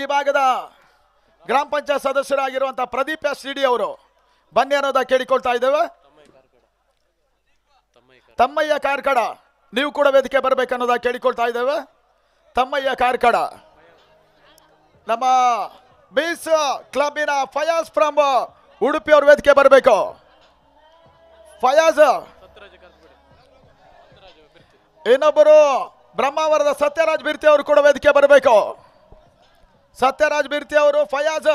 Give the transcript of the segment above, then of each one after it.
ಈ ಭಾಗದ ಗ್ರಾಮ ಪಂಚಾಯತ್ ಸದಸ್ಯರಾಗಿರುವಂತಹ ಪ್ರದೀಪ್ ಎಸ್ ಡಿ ಅವರು ಬನ್ನಿ ಅನ್ನೋದ ಕೇಳಿಕೊಳ್ತಾ ಇದ್ದೇವೆ ತಮ್ಮಯ್ಯ ಕಾರ್ಕಡ ನೀವು ಕೂಡ ವೇದಿಕೆ ಬರಬೇಕನ್ನೋದ ಕೇಳಿಕೊಳ್ತಾ ಇದ್ದೇವೆ ತಮ್ಮಯ್ಯ ಕಾರ್ಕಡ ನಮ್ಮ ಬೀಸ್ ಕ್ಲಬ್ನ ಫಯಾಜ್ ಫ್ರಮ್ ಉಡುಪಿ ವೇದಿಕೆ ಬರಬೇಕು ಫಯಾಜ್ ಇನ್ನೊಬ್ಬರು ಬ್ರಹ್ಮಾವರದ ಸತ್ಯರಾಜ್ ಬಿರ್ತಿ ಅವರು ಕೂಡ ವೇದಿಕೆ ಬರಬೇಕು ಸತ್ಯರಾಜ್ ಬಿರ್ತಿ ಅವರು ಫಯಾಜ್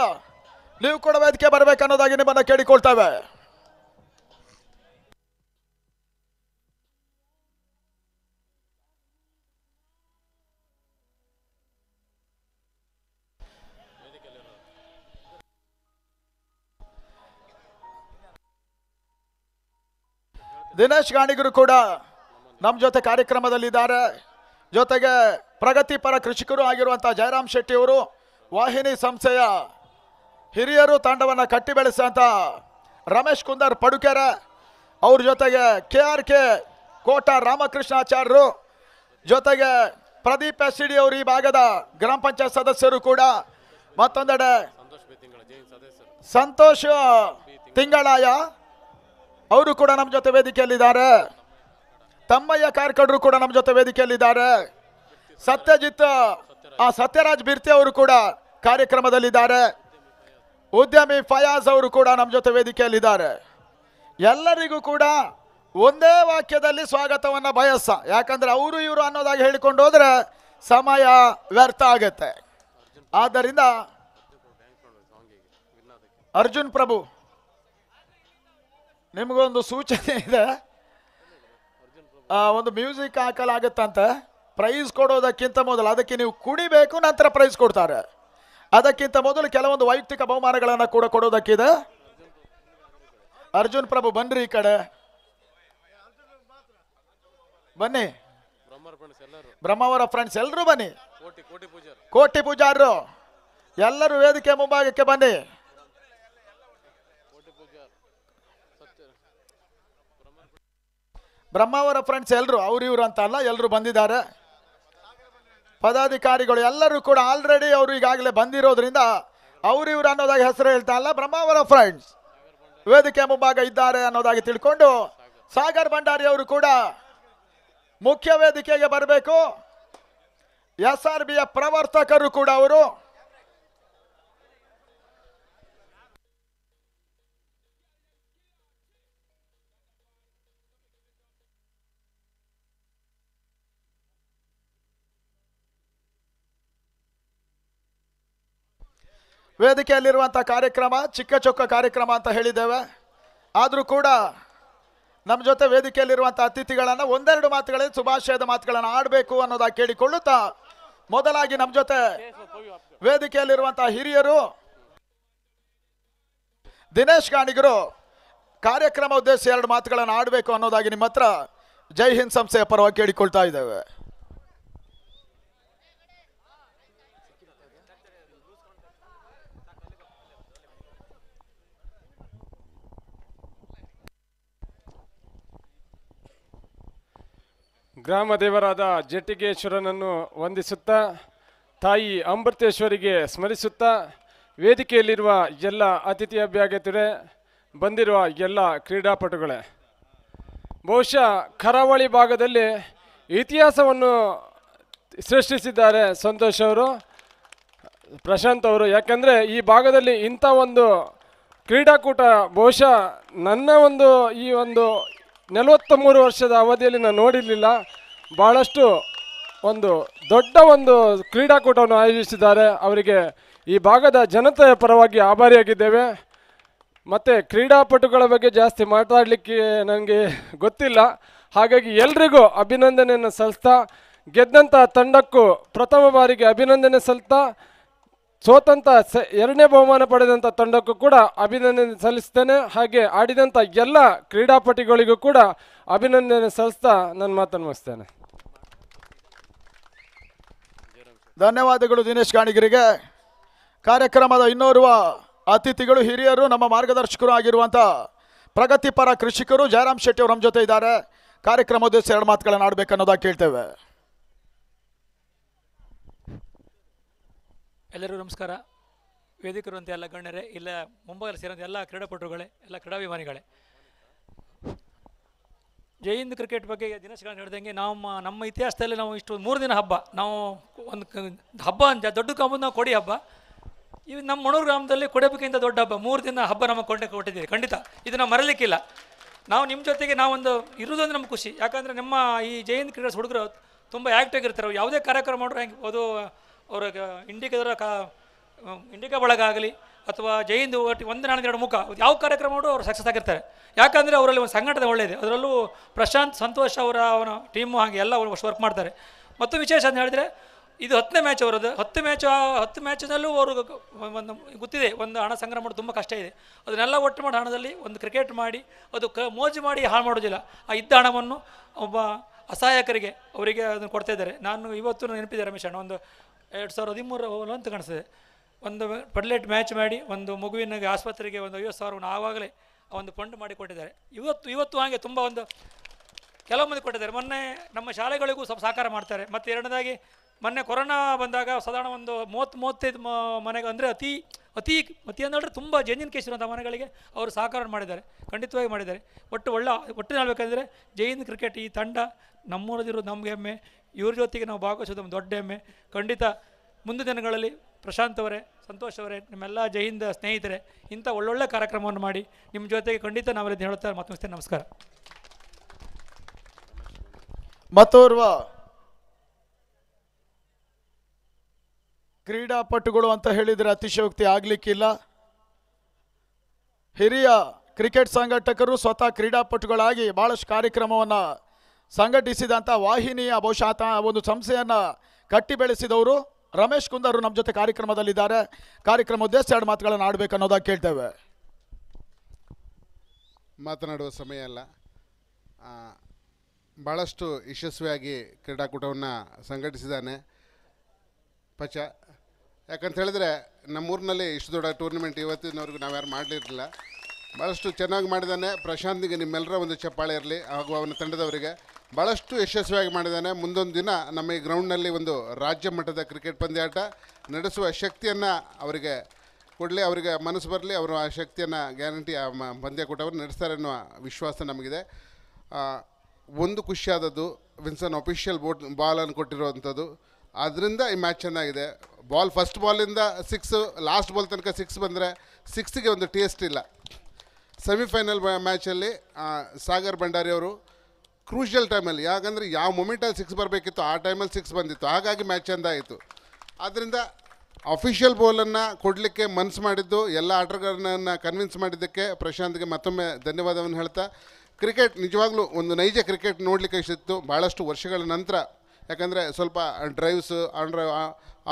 ನೀವು ಕೂಡ ವೇದಿಕೆ ಬರಬೇಕನ್ನೋದಾಗಿ ನಿಮ್ಮನ್ನ ಕೇಳಿಕೊಳ್ತೇವೆ ದಿನೇಶ್ ಗಾಣಿಗರು ಕೂಡ ನಮ್ಮ ಜೊತೆ ಕಾರ್ಯಕ್ರಮದಲ್ಲಿದ್ದಾರೆ ಜೊತೆಗೆ ಪ್ರಗತಿಪರ ಕೃಷಿಕರು ಆಗಿರುವಂತಹ ಜಯರಾಮ್ ಶೆಟ್ಟಿ ಅವರು ವಾಹಿನಿ ಸಂಸ್ಥೆಯ ಹಿರಿಯರು ತಂಡವನ್ನು ಕಟ್ಟಿ ಬೆಳೆಸಂತ ರಮೇಶ್ ಕುಂದರ್ ಪಡುಕೆರ ಅವ್ರ ಜೊತೆಗೆ ಕೆ ಆರ್ ಕೆ ಕೋಟ ರಾಮಕೃಷ್ಣಾಚಾರ್ಯರು ಜೊತೆಗೆ ಪ್ರದೀಪ್ ಎಸ್ ಅವರು ಈ ಭಾಗದ ಗ್ರಾಮ ಪಂಚಾಯತ್ ಸದಸ್ಯರು ಕೂಡ ಮತ್ತೊಂದೆಡೆ ಸಂತೋಷ ತಿಂಗಳಾಯ ಅವರು ಕೂಡ ನಮ್ಮ ಜೊತೆ ವೇದಿಕೆಯಲ್ಲಿದ್ದಾರೆ ತಮ್ಮಯ್ಯ ಕಾರ್ಕಡ್ರು ಕೂಡ ನಮ್ಮ ಜೊತೆ ವೇದಿಕೆಯಲ್ಲಿದ್ದಾರೆ ಸತ್ಯಜಿತ್ ಆ ಸತ್ಯರಾಜ್ ಬಿರ್ತಿ ಅವರು ಕೂಡ ಕಾರ್ಯಕ್ರಮದಲ್ಲಿದ್ದಾರೆ ಉದ್ಯಮಿ ಫಯಾಜ್ ಅವರು ಕೂಡ ನಮ್ಮ ಜೊತೆ ವೇದಿಕೆಯಲ್ಲಿದ್ದಾರೆ ಎಲ್ಲರಿಗೂ ಕೂಡ ಒಂದೇ ವಾಕ್ಯದಲ್ಲಿ ಸ್ವಾಗತವನ್ನು ಬಯಸ ಯಾಕಂದ್ರೆ ಅವರು ಇವರು ಅನ್ನೋದಾಗಿ ಹೇಳಿಕೊಂಡು ಹೋದ್ರೆ ಸಮಯ ವ್ಯರ್ಥ ಆಗತ್ತೆ ಆದ್ದರಿಂದ ಅರ್ಜುನ್ ಪ್ರಭು ನಿಮಗೊಂದು ಸೂಚನೆ ಇದೆ ಒಂದು ಮ್ಯೂಸಿಕ್ ಹಾಕಲಾಗುತ್ತಂತೆ ಪ್ರೈಸ್ ಕೊಡೋದಕ್ಕಿಂತ ಮೊದಲು ಅದಕ್ಕೆ ನೀವು ಕುಡಿಬೇಕು ನಂತರ ಪ್ರೈಸ್ ಕೊಡ್ತಾರೆ ಅದಕ್ಕಿಂತ ಮೊದಲು ಕೆಲವೊಂದು ವೈಯಕ್ತಿಕ ಬಹುಮಾನಗಳನ್ನು ಕೂಡ ಕೊಡೋದಕ್ಕಿದೆ ಅರ್ಜುನ್ ಪ್ರಭು ಬನ್ರಿ ಈ ಕಡೆ ಬನ್ನಿ ಬ್ರಹ್ಮವರ ಫ್ರೆಂಡ್ಸ್ ಎಲ್ಲರೂ ಬನ್ನಿ ಕೋಟಿ ಪೂಜಾರರು ಎಲ್ಲರೂ ವೇದಿಕೆ ಮುಂಭಾಗಕ್ಕೆ ಬನ್ನಿ ಬ್ರಹ್ಮಾವರ ಫ್ರೆಂಡ್ಸ್ ಎಲ್ಲರೂ ಅವ್ರ ಇವ್ರು ಅಂತ ಅಲ್ಲ ಎಲ್ಲರೂ ಬಂದಿದ್ದಾರೆ ಪದಾಧಿಕಾರಿಗಳು ಎಲ್ಲರೂ ಕೂಡ ಆಲ್ರೆಡಿ ಅವರು ಈಗಾಗಲೇ ಬಂದಿರೋದ್ರಿಂದ ಅವ್ರು ಅನ್ನೋದಾಗಿ ಹೆಸರು ಹೇಳ್ತಾ ಇಲ್ಲ ಬ್ರಹ್ಮಾವರ ಫ್ರೆಂಡ್ಸ್ ವೇದಿಕೆ ಮುಂಭಾಗ ಇದ್ದಾರೆ ಅನ್ನೋದಾಗಿ ತಿಳ್ಕೊಂಡು ಸಾಗರ್ ಭಂಡಾರಿ ಅವರು ಕೂಡ ಮುಖ್ಯ ವೇದಿಕೆಗೆ ಬರಬೇಕು ಎಸ್ ಆರ್ ಬಿಯ ಪ್ರವರ್ತಕರು ಕೂಡ ಅವರು ವೇದಿಕೆಯಲ್ಲಿರುವಂಥ ಕಾರ್ಯಕ್ರಮ ಚಿಕ್ಕ ಚೊಕ್ಕ ಕಾರ್ಯಕ್ರಮ ಅಂತ ಹೇಳಿದ್ದೇವೆ ಆದರೂ ಕೂಡ ನಮ್ಮ ಜೊತೆ ವೇದಿಕೆಯಲ್ಲಿರುವಂಥ ಅತಿಥಿಗಳನ್ನು ಒಂದೆರಡು ಮಾತುಗಳಲ್ಲಿ ಶುಭಾಶಯದ ಮಾತುಗಳನ್ನು ಆಡಬೇಕು ಅನ್ನೋದಾಗಿ ಕೇಳಿಕೊಳ್ಳುತ್ತಾ ಮೊದಲಾಗಿ ನಮ್ಮ ಜೊತೆ ವೇದಿಕೆಯಲ್ಲಿರುವಂಥ ಹಿರಿಯರು ದಿನೇಶ್ ಗಾಣಿಗರು ಕಾರ್ಯಕ್ರಮ ಉದ್ದೇಶ ಎರಡು ಮಾತುಗಳನ್ನು ಆಡಬೇಕು ಅನ್ನೋದಾಗಿ ನಿಮ್ಮ ಹತ್ರ ಜೈ ಹಿಂದ್ ಸಂಸ್ಥೆಯ ಪರವಾಗಿ ಕೇಳಿಕೊಳ್ತಾ ಇದ್ದೇವೆ ಗ್ರಾಮ ದೇವರಾದ ಜಟ್ಟಿಗೇಶ್ವರನನ್ನು ವಂದಿಸುತ್ತಾ ತಾಯಿ ಅಮೃತೇಶ್ವರಿಗೆ ಸ್ಮರಿಸುತ್ತಾ ವೇದಿಕೆಯಲ್ಲಿರುವ ಎಲ್ಲ ಅತಿಥಿ ಅಭ್ಯಾಗತರೆ ಬಂದಿರುವ ಎಲ್ಲ ಕ್ರೀಡಾಪಟುಗಳೇ ಬಹುಶಃ ಕರಾವಳಿ ಭಾಗದಲ್ಲಿ ಇತಿಹಾಸವನ್ನು ಸೃಷ್ಟಿಸಿದ್ದಾರೆ ಸಂತೋಷ್ ಅವರು ಪ್ರಶಾಂತ್ ಅವರು ಯಾಕೆಂದರೆ ಈ ಭಾಗದಲ್ಲಿ ಇಂಥ ಒಂದು ಕ್ರೀಡಾಕೂಟ ಬಹುಶಃ ನನ್ನ ಒಂದು ಈ ಒಂದು ನಲವತ್ತ ಮೂರು ವರ್ಷದ ಅವಧಿಯಲ್ಲಿ ನಾನು ನೋಡಿರಲಿಲ್ಲ ಭಾಳಷ್ಟು ಒಂದು ದೊಡ್ಡ ಒಂದು ಕ್ರೀಡಾಕೂಟವನ್ನು ಆಯೋಜಿಸಿದ್ದಾರೆ ಅವರಿಗೆ ಈ ಭಾಗದ ಜನತೆಯ ಪರವಾಗಿ ಆಭಾರಿಯಾಗಿದ್ದೇವೆ ಮತ್ತು ಕ್ರೀಡಾಪಟುಗಳ ಬಗ್ಗೆ ಜಾಸ್ತಿ ಮಾತಾಡಲಿಕ್ಕೆ ನನಗೆ ಗೊತ್ತಿಲ್ಲ ಹಾಗಾಗಿ ಎಲ್ರಿಗೂ ಅಭಿನಂದನೆಯನ್ನು ಸಲ್ಲಿಸ್ತಾ ಗೆದ್ದಂಥ ತಂಡಕ್ಕೂ ಪ್ರಥಮ ಬಾರಿಗೆ ಅಭಿನಂದನೆ ಸಲ್ತಾ ಸೋತಂಥ ಸ ಎರಡನೇ ಬಹುಮಾನ ಪಡೆದಂಥ ತಂಡಕ್ಕೂ ಕೂಡ ಅಭಿನಂದನೆ ಸಲ್ಲಿಸ್ತೇನೆ ಹಾಗೆ ಆಡಿದಂಥ ಎಲ್ಲ ಕ್ರೀಡಾಪಟುಗಳಿಗೂ ಕೂಡ ಅಭಿನಂದನೆ ಸಲ್ಲಿಸ್ತಾ ನಾನು ಮಾತನ್ನು ಮುಗಿಸ್ತೇನೆ ಧನ್ಯವಾದಗಳು ದಿನೇಶ್ ಕಾಣಿಗರಿಗೆ ಕಾರ್ಯಕ್ರಮದ ಇನ್ನೋರ್ವ ಅತಿಥಿಗಳು ಹಿರಿಯರು ನಮ್ಮ ಮಾರ್ಗದರ್ಶಕರು ಆಗಿರುವಂಥ ಪ್ರಗತಿಪರ ಕೃಷಿಕರು ಜಯರಾಮ್ ಶೆಟ್ಟಿ ಅವರು ನಮ್ಮ ಜೊತೆ ಇದ್ದಾರೆ ಕಾರ್ಯಕ್ರಮದ ಎರಡು ಮಾತುಗಳನ್ನು ಆಡಬೇಕನ್ನೋದಾಗಿ ಕೇಳ್ತೇವೆ ಎಲ್ಲರಿಗೂ ನಮಸ್ಕಾರ ವೇದಿಕರು ಅಂತ ಎಲ್ಲ ಗಣ್ಯರೇ ಇಲ್ಲ ಮುಂಬೈಯಲ್ಲಿ ಸೇರಿದಂಥ ಎಲ್ಲ ಕ್ರೀಡಾಪಟುಗಳೇ ಎಲ್ಲ ಕ್ರೀಡಾಭಿಮಾನಿಗಳೇ ಜೈಂದ್ ಕ್ರಿಕೆಟ್ ಬಗ್ಗೆ ದಿನಶಗಳನ್ನು ಹೇಳ್ದಂಗೆ ನಮ್ಮ ನಮ್ಮ ಇತಿಹಾಸದಲ್ಲಿ ನಾವು ಇಷ್ಟು ಮೂರು ದಿನ ಹಬ್ಬ ನಾವು ಒಂದು ಹಬ್ಬ ಅಂತ ದೊಡ್ಡ ಕಾಂಬುದು ನಾವು ಕೊಡಿ ಹಬ್ಬ ಇವು ನಮ್ಮ ಮಣೂರು ಗ್ರಾಮದಲ್ಲಿ ಕೊಡಬೇಕಿಂತ ದೊಡ್ಡ ಹಬ್ಬ ಮೂರು ದಿನ ಹಬ್ಬ ನಮಗೆ ಕೊಂಡೆ ಕೊಟ್ಟಿದ್ದೀವಿ ಖಂಡಿತ ಇದನ್ನು ಮರಲಿಕ್ಕಿಲ್ಲ ನಾವು ನಿಮ್ಮ ಜೊತೆಗೆ ನಾವೊಂದು ಇರುವುದೊಂದು ನಮ್ಗೆ ಖುಷಿ ಯಾಕಂದರೆ ನಮ್ಮ ಈ ಜೈನ್ ಕ್ರೀಡಾ ಹುಡುಗರು ತುಂಬ ಆ್ಯಕ್ಟಿವ್ ಆಗಿರ್ತಾರೆ ಯಾವುದೇ ಕಾರ್ಯಕ್ರಮ ಮಾಡಿದ್ರೆ ಹೆಂಗೆ ಅದು ಅವ್ರಿಗೆ ಇಂಡಿಕಾದರ ಕಾ ಇಂಡಿಕಾ ಬಳಗ ಆಗಲಿ ಅಥವಾ ಜೈನ್ ಒಂದು ನಾಲ್ಕು ಎರಡು ಮುಖ ಯಾವ ಕಾರ್ಯಕ್ರಮ ಮಾಡೋ ಅವರು ಸಕ್ಸಸ್ ಆಗಿರ್ತಾರೆ ಯಾಕಂದರೆ ಅವರಲ್ಲಿ ಒಂದು ಸಂಘಟನೆ ಒಳ್ಳೆಯದು ಅದರಲ್ಲೂ ಪ್ರಶಾಂತ್ ಸಂತೋಷ್ ಅವರ ಅವನ ಟೀಮು ಹಾಗೆ ಎಲ್ಲ ಅವರು ವರ್ಕ್ ಮಾಡ್ತಾರೆ ಮತ್ತು ವಿಶೇಷ ಅಂತ ಹೇಳಿದರೆ ಇದು ಹತ್ತನೇ ಮ್ಯಾಚ್ ಅವರದು ಹತ್ತು ಮ್ಯಾಚ್ ಹತ್ತು ಮ್ಯಾಚ್ನಲ್ಲೂ ಅವರು ಒಂದು ಗೊತ್ತಿದೆ ಒಂದು ಹಣ ಸಂಗ್ರಹ ಮಾಡೋದು ತುಂಬ ಕಷ್ಟ ಇದೆ ಅದನ್ನೆಲ್ಲ ಒಟ್ಟು ಮಾಡಿ ಹಣದಲ್ಲಿ ಒಂದು ಕ್ರಿಕೆಟ್ ಮಾಡಿ ಅದು ಕ ಮೋಜು ಮಾಡಿ ಹಾಳು ಮಾಡೋದಿಲ್ಲ ಆ ಇದ್ದ ಹಣವನ್ನು ಒಬ್ಬ ಅಸಹಾಯಕರಿಗೆ ಅವರಿಗೆ ಅದನ್ನು ಕೊಡ್ತಾ ಇದ್ದಾರೆ ನಾನು ಇವತ್ತು ನೆನಪಿದೆ ರಮೇಶ್ ಅಣ್ಣ ಒಂದು ಎರಡು ಸಾವಿರದ ಹದಿಮೂರು ಅಂತ ಕಾಣಿಸ್ತದೆ ಒಂದು ಪಡ್ಲೆಟ್ ಮ್ಯಾಚ್ ಮಾಡಿ ಒಂದು ಮಗುವಿನ ಆಸ್ಪತ್ರೆಗೆ ಒಂದು ಐವತ್ತು ಸಾವಿರವನ್ನು ಆವಾಗಲೇ ಒಂದು ಫಂಡ್ ಮಾಡಿ ಕೊಟ್ಟಿದ್ದಾರೆ ಇವತ್ತು ಇವತ್ತು ಹಾಗೆ ತುಂಬ ಒಂದು ಕೆಲವು ಮಂದಿ ಕೊಟ್ಟಿದ್ದಾರೆ ಮೊನ್ನೆ ನಮ್ಮ ಶಾಲೆಗಳಿಗೂ ಸ್ವಲ್ಪ ಸಹಕಾರ ಮಾಡ್ತಾರೆ ಮತ್ತು ಎರಡನೇದಾಗಿ ಮೊನ್ನೆ ಕೊರೋನಾ ಬಂದಾಗ ಸಾಧಾರಣ ಒಂದು ಮೂವತ್ತು ಮೂವತ್ತೈದು ಮನೆಗೆ ಅಂದರೆ ಅತಿ ಅತಿ ಅತಿ ಅಂದರೆ ತುಂಬ ಜೈನಿನ್ ಕೇಸ್ ಇರುವಂಥ ಮನೆಗಳಿಗೆ ಅವರು ಸಹಕಾರ ಮಾಡಿದ್ದಾರೆ ಖಂಡಿತವಾಗಿ ಮಾಡಿದ್ದಾರೆ ಒಟ್ಟು ಒಳ್ಳೆ ಒಟ್ಟು ಹೇಳಬೇಕಂದ್ರೆ ಜೈನ್ ಕ್ರಿಕೆಟ್ ಈ ತಂಡ ನಮ್ಮೂರದಿರು ನಮಗೆ ಹೆಮ್ಮೆ ಇವ್ರ ಜೊತೆಗೆ ನಾವು ಭಾಗವಹಿಸೋದು ನಮ್ಮ ದೊಡ್ಡ ಹೆಮ್ಮೆ ಖಂಡಿತ ಮುಂದಿನ ದಿನಗಳಲ್ಲಿ ಪ್ರಶಾಂತ್ ಅವರೇ ಸಂತೋಷ್ ಅವರೇ ನಿಮ್ಮೆಲ್ಲ ಜೈಹಿಂದ ಸ್ನೇಹಿತರೆ ಇಂಥ ಒಳ್ಳೊಳ್ಳೆ ಕಾರ್ಯಕ್ರಮವನ್ನು ಮಾಡಿ ನಿಮ್ಮ ಜೊತೆಗೆ ಖಂಡಿತ ನಾವೆಲ್ಲ ಹೇಳುತ್ತಾರೆ ಮತ್ತೆ ನಮಸ್ಕಾರ ಮತ್ತೋರ್ವ ಕ್ರೀಡಾಪಟುಗಳು ಅಂತ ಹೇಳಿದರೆ ಅತಿಶಯೋಕ್ತಿ ಆಗಲಿಕ್ಕಿಲ್ಲ ಹಿರಿಯ ಕ್ರಿಕೆಟ್ ಸಂಘಟಕರು ಸ್ವತಃ ಕ್ರೀಡಾಪಟುಗಳಾಗಿ ಭಾಳಷ್ಟು ಕಾರ್ಯಕ್ರಮವನ್ನು ಸಂಘಟಿಸಿದಂಥ ವಾಹಿನಿಯ ಬಹುಶಃ ಒಂದು ಸಂಸ್ಥೆಯನ್ನು ಕಟ್ಟಿ ಬೆಳೆಸಿದವರು ರಮೇಶ್ ಕುಂದರು ನಮ್ಮ ಜೊತೆ ಕಾರ್ಯಕ್ರಮದಲ್ಲಿದ್ದಾರೆ ಕಾರ್ಯಕ್ರಮ ಉದ್ದೇಶ ಎರಡು ಮಾತುಗಳನ್ನು ಆಡಬೇಕು ಅನ್ನೋದಾಗಿ ಕೇಳ್ತೇವೆ ಮಾತನಾಡುವ ಸಮಯ ಅಲ್ಲ ಭಾಳಷ್ಟು ಯಶಸ್ವಿಯಾಗಿ ಕ್ರೀಡಾಕೂಟವನ್ನು ಸಂಘಟಿಸಿದ್ದಾನೆ ಪಚ ಯಾಕಂತ ಹೇಳಿದ್ರೆ ನಮ್ಮೂರಿನಲ್ಲಿ ಇಷ್ಟು ದೊಡ್ಡ ಟೂರ್ನಮೆಂಟ್ ನಾವು ಯಾರು ಮಾಡಲಿರಲಿಲ್ಲ ಭಾಳಷ್ಟು ಚೆನ್ನಾಗಿ ಮಾಡಿದ್ದಾನೆ ಪ್ರಶಾಂತ್ಗೆ ನಿಮ್ಮೆಲ್ಲರ ಒಂದು ಚಪ್ಪಾಳೆ ಇರಲಿ ಹಾಗೂ ಅವನ ತಂಡದವರಿಗೆ ಭಾಳಷ್ಟು ಯಶಸ್ವಿಯಾಗಿ ಮಾಡಿದ್ದಾನೆ ಮುಂದೊಂದು ದಿನ ನಮ್ಮ ಈ ಗ್ರೌಂಡ್ನಲ್ಲಿ ಒಂದು ರಾಜ್ಯ ಮಟ್ಟದ ಕ್ರಿಕೆಟ್ ಪಂದ್ಯಾಟ ನಡೆಸುವ ಶಕ್ತಿಯನ್ನು ಅವರಿಗೆ ಕೊಡಲಿ ಅವರಿಗೆ ಮನಸ್ಸು ಬರಲಿ ಅವರು ಆ ಶಕ್ತಿಯನ್ನು ಗ್ಯಾರಂಟಿ ಆ ಮ ಕೊಟ್ಟವರು ನಡೆಸ್ತಾರೆ ಅನ್ನೋ ವಿಶ್ವಾಸ ನಮಗಿದೆ ಒಂದು ಖುಷಿಯಾದದ್ದು ವಿನ್ಸನ್ ಅಫಿಷಿಯಲ್ ಬೋಟ್ ಬಾಲನ್ನು ಕೊಟ್ಟಿರುವಂಥದ್ದು ಅದರಿಂದ ಈ ಮ್ಯಾಚ್ ಚೆನ್ನಾಗಿದೆ ಬಾಲ್ ಫಸ್ಟ್ ಬಾಲಿಂದ ಸಿಕ್ಸ್ ಲಾಸ್ಟ್ ಬಾಲ್ ತನಕ ಸಿಕ್ಸ್ ಬಂದರೆ ಸಿಕ್ಸ್ಗೆ ಒಂದು ಟೇಸ್ಟ್ ಇಲ್ಲ ಸೆಮಿಫೈನಲ್ ಮ್ಯಾಚಲ್ಲಿ ಸಾಗರ್ ಭಂಡಾರಿ ಅವರು ಕ್ರೂಷಿಯಲ್ ಟೈಮಲ್ಲಿ ಯಾಕಂದರೆ ಯಾವ ಮೊಮೆಂಟಲ್ಲಿ ಸಿಕ್ಸ್ ಬರಬೇಕಿತ್ತು ಆ ಟೈಮಲ್ಲಿ ಸಿಕ್ಸ್ ಬಂದಿತ್ತು ಹಾಗಾಗಿ ಮ್ಯಾಚ್ ಆಯಿತು ಆದ್ದರಿಂದ ಅಫಿಷಿಯಲ್ ಬೋಲನ್ನು ಕೊಡಲಿಕ್ಕೆ ಮನಸ್ಸು ಮಾಡಿದ್ದು ಎಲ್ಲ ಆಟಗಾರನನ್ನು ಕನ್ವಿನ್ಸ್ ಮಾಡಿದ್ದಕ್ಕೆ ಪ್ರಶಾಂತ್ಗೆ ಮತ್ತೊಮ್ಮೆ ಧನ್ಯವಾದವನ್ನು ಹೇಳ್ತಾ ಕ್ರಿಕೆಟ್ ನಿಜವಾಗ್ಲೂ ಒಂದು ನೈಜ ಕ್ರಿಕೆಟ್ ನೋಡಲಿಕ್ಕೆ ಸಿಕ್ತು ಭಾಳಷ್ಟು ವರ್ಷಗಳ ನಂತರ ಯಾಕಂದರೆ ಸ್ವಲ್ಪ drives on drive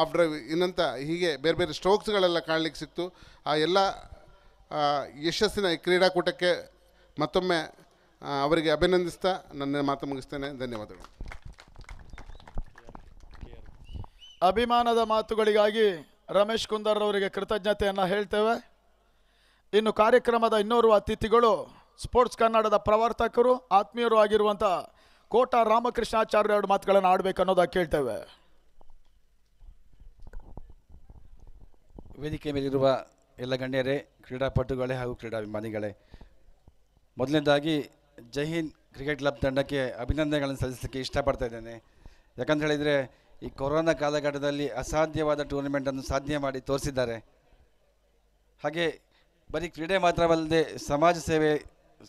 off drive ಇನ್ನಂಥ ಹೀಗೆ ಬೇರೆ ಬೇರೆ ಸ್ಟ್ರೋಕ್ಸ್ಗಳೆಲ್ಲ ಕಾಣಲಿಕ್ಕೆ ಸಿಕ್ತು ಆ ಎಲ್ಲ ಯಶಸ್ಸಿನ ಕ್ರೀಡಾಕೂಟಕ್ಕೆ ಮತ್ತೊಮ್ಮೆ ಅವರಿಗೆ ಅಭಿನಂದಿಸ್ತಾ ನನ್ನ ಮಾತು ಮುಗಿಸ್ತೇನೆ ಧನ್ಯವಾದಗಳು ಅಭಿಮಾನದ ಮಾತುಗಳಿಗಾಗಿ ರಮೇಶ್ ಕುಂದರ್ ಅವರಿಗೆ ಕೃತಜ್ಞತೆಯನ್ನು ಹೇಳ್ತೇವೆ ಇನ್ನು ಕಾರ್ಯಕ್ರಮದ ಇನ್ನೋರ್ವ ಅತಿಥಿಗಳು ಸ್ಪೋರ್ಟ್ಸ್ ಕನ್ನಡದ ಪ್ರವರ್ತಕರು ಆತ್ಮೀಯರು ಆಗಿರುವಂಥ ಕೋಟ ರಾಮಕೃಷ್ಣಾಚಾರ್ಯ ಎರಡು ಮಾತುಗಳನ್ನು ಆಡಬೇಕು ಅನ್ನೋದಾಗಿ ಕೇಳ್ತೇವೆ ವೇದಿಕೆ ಮೇಲಿರುವ ಎಲ್ಲ ಗಣ್ಯರೇ ಕ್ರೀಡಾಪಟುಗಳೇ ಹಾಗೂ ಕ್ರೀಡಾಭಿಮಾನಿಗಳೇ ಮೊದಲನೇದಾಗಿ ಜೈ ಹಿಂದ್ ಕ್ರಿಕೆಟ್ ಕ್ಲಬ್ ತಂಡಕ್ಕೆ ಅಭಿನಂದನೆಗಳನ್ನು ಸಲ್ಲಿಸಲಿಕ್ಕೆ ಇಷ್ಟಪಡ್ತಾ ಇದ್ದೇನೆ ಯಾಕಂತ ಹೇಳಿದರೆ ಈ ಕೊರೋನಾ ಕಾಲಘಟ್ಟದಲ್ಲಿ ಅಸಾಧ್ಯವಾದ ಟೂರ್ನಮೆಂಟನ್ನು ಸಾಧ್ಯ ಮಾಡಿ ತೋರಿಸಿದ್ದಾರೆ ಹಾಗೆ ಬರೀ ಕ್ರೀಡೆ ಮಾತ್ರವಲ್ಲದೆ ಸಮಾಜ ಸೇವೆ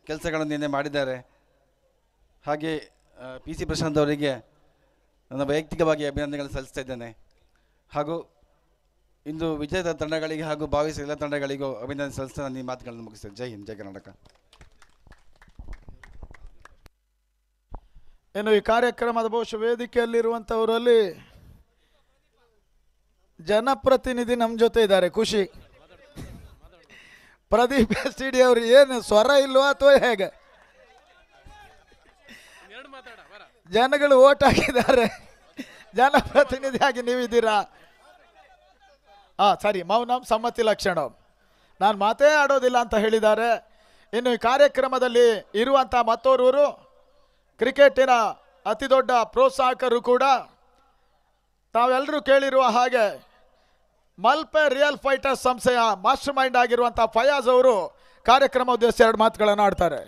ಕೆಲಸಗಳನ್ನು ನಿನ್ನೆ ಮಾಡಿದ್ದಾರೆ ಹಾಗೆ ಪಿ ಸಿ ಪ್ರಶಾಂತ್ ಅವರಿಗೆ ನನ್ನ ವೈಯಕ್ತಿಕವಾಗಿ ಅಭಿನಂದನೆಗಳನ್ನು ಸಲ್ಲಿಸ್ತಾ ಇದ್ದೇನೆ ಹಾಗೂ ಇಂದು ವಿಜೇತ ತಂಡಗಳಿಗೆ ಹಾಗೂ ಭಾವಿಸಿದ ಎಲ್ಲ ತಂಡಗಳಿಗೂ ಅಭಿನಂದನೆ ಸಲ್ಲಿಸ್ತಾ ನಾನು ಈ ಮಾತುಗಳನ್ನು ಮುಗಿಸ್ತೇನೆ ಜೈ ಹಿಂದ್ ಜೈ ಕರ್ನಾಟಕ ಇನ್ನು ಈ ಕಾರ್ಯಕ್ರಮದ ಬಹುಶಃ ವೇದಿಕೆಯಲ್ಲಿರುವಂಥವರಲ್ಲಿ ಜನಪ್ರತಿನಿಧಿ ನಮ್ಮ ಜೊತೆ ಇದ್ದಾರೆ ಖುಷಿ ಪ್ರದೀಪ್ ಎಸ್ ಡಿ ಅವರು ಏನು ಸ್ವರ ಇಲ್ವಾ ಅಥವಾ ಹೇಗೆ ಜನಗಳು ಓಟ್ ಹಾಕಿದ್ದಾರೆ ಜನಪ್ರತಿನಿಧಿಯಾಗಿ ನೀವಿದ್ದೀರಾ ಹಾ ಸರಿ ಮೌನಂ ಸಮ್ಮತಿ ಲಕ್ಷಣ ನಾನು ಮಾತೇ ಆಡೋದಿಲ್ಲ ಅಂತ ಹೇಳಿದ್ದಾರೆ ಇನ್ನು ಈ ಕಾರ್ಯಕ್ರಮದಲ್ಲಿ ಇರುವಂಥ ಮತ್ತೋರ್ವರು ಕ್ರಿಕೆಟಿನ ಅತಿ ದೊಡ್ಡ ಪ್ರೋತ್ಸಾಹಕರು ಕೂಡ ತಾವೆಲ್ಲರೂ ಕೇಳಿರುವ ಹಾಗೆ ಮಲ್ಪೆ ರಿಯಲ್ ಫೈಟರ್ಸ್ ಸಂಸ್ಥೆಯ ಮಾಸ್ಟರ್ ಮೈಂಡ್ ಆಗಿರುವಂತಹ ಫಯಾಜ್ ಅವರು ಕಾರ್ಯಕ್ರಮ ಉದ್ದೇಶ ಎರಡು ಮಾತುಗಳನ್ನು ಆಡ್ತಾರೆ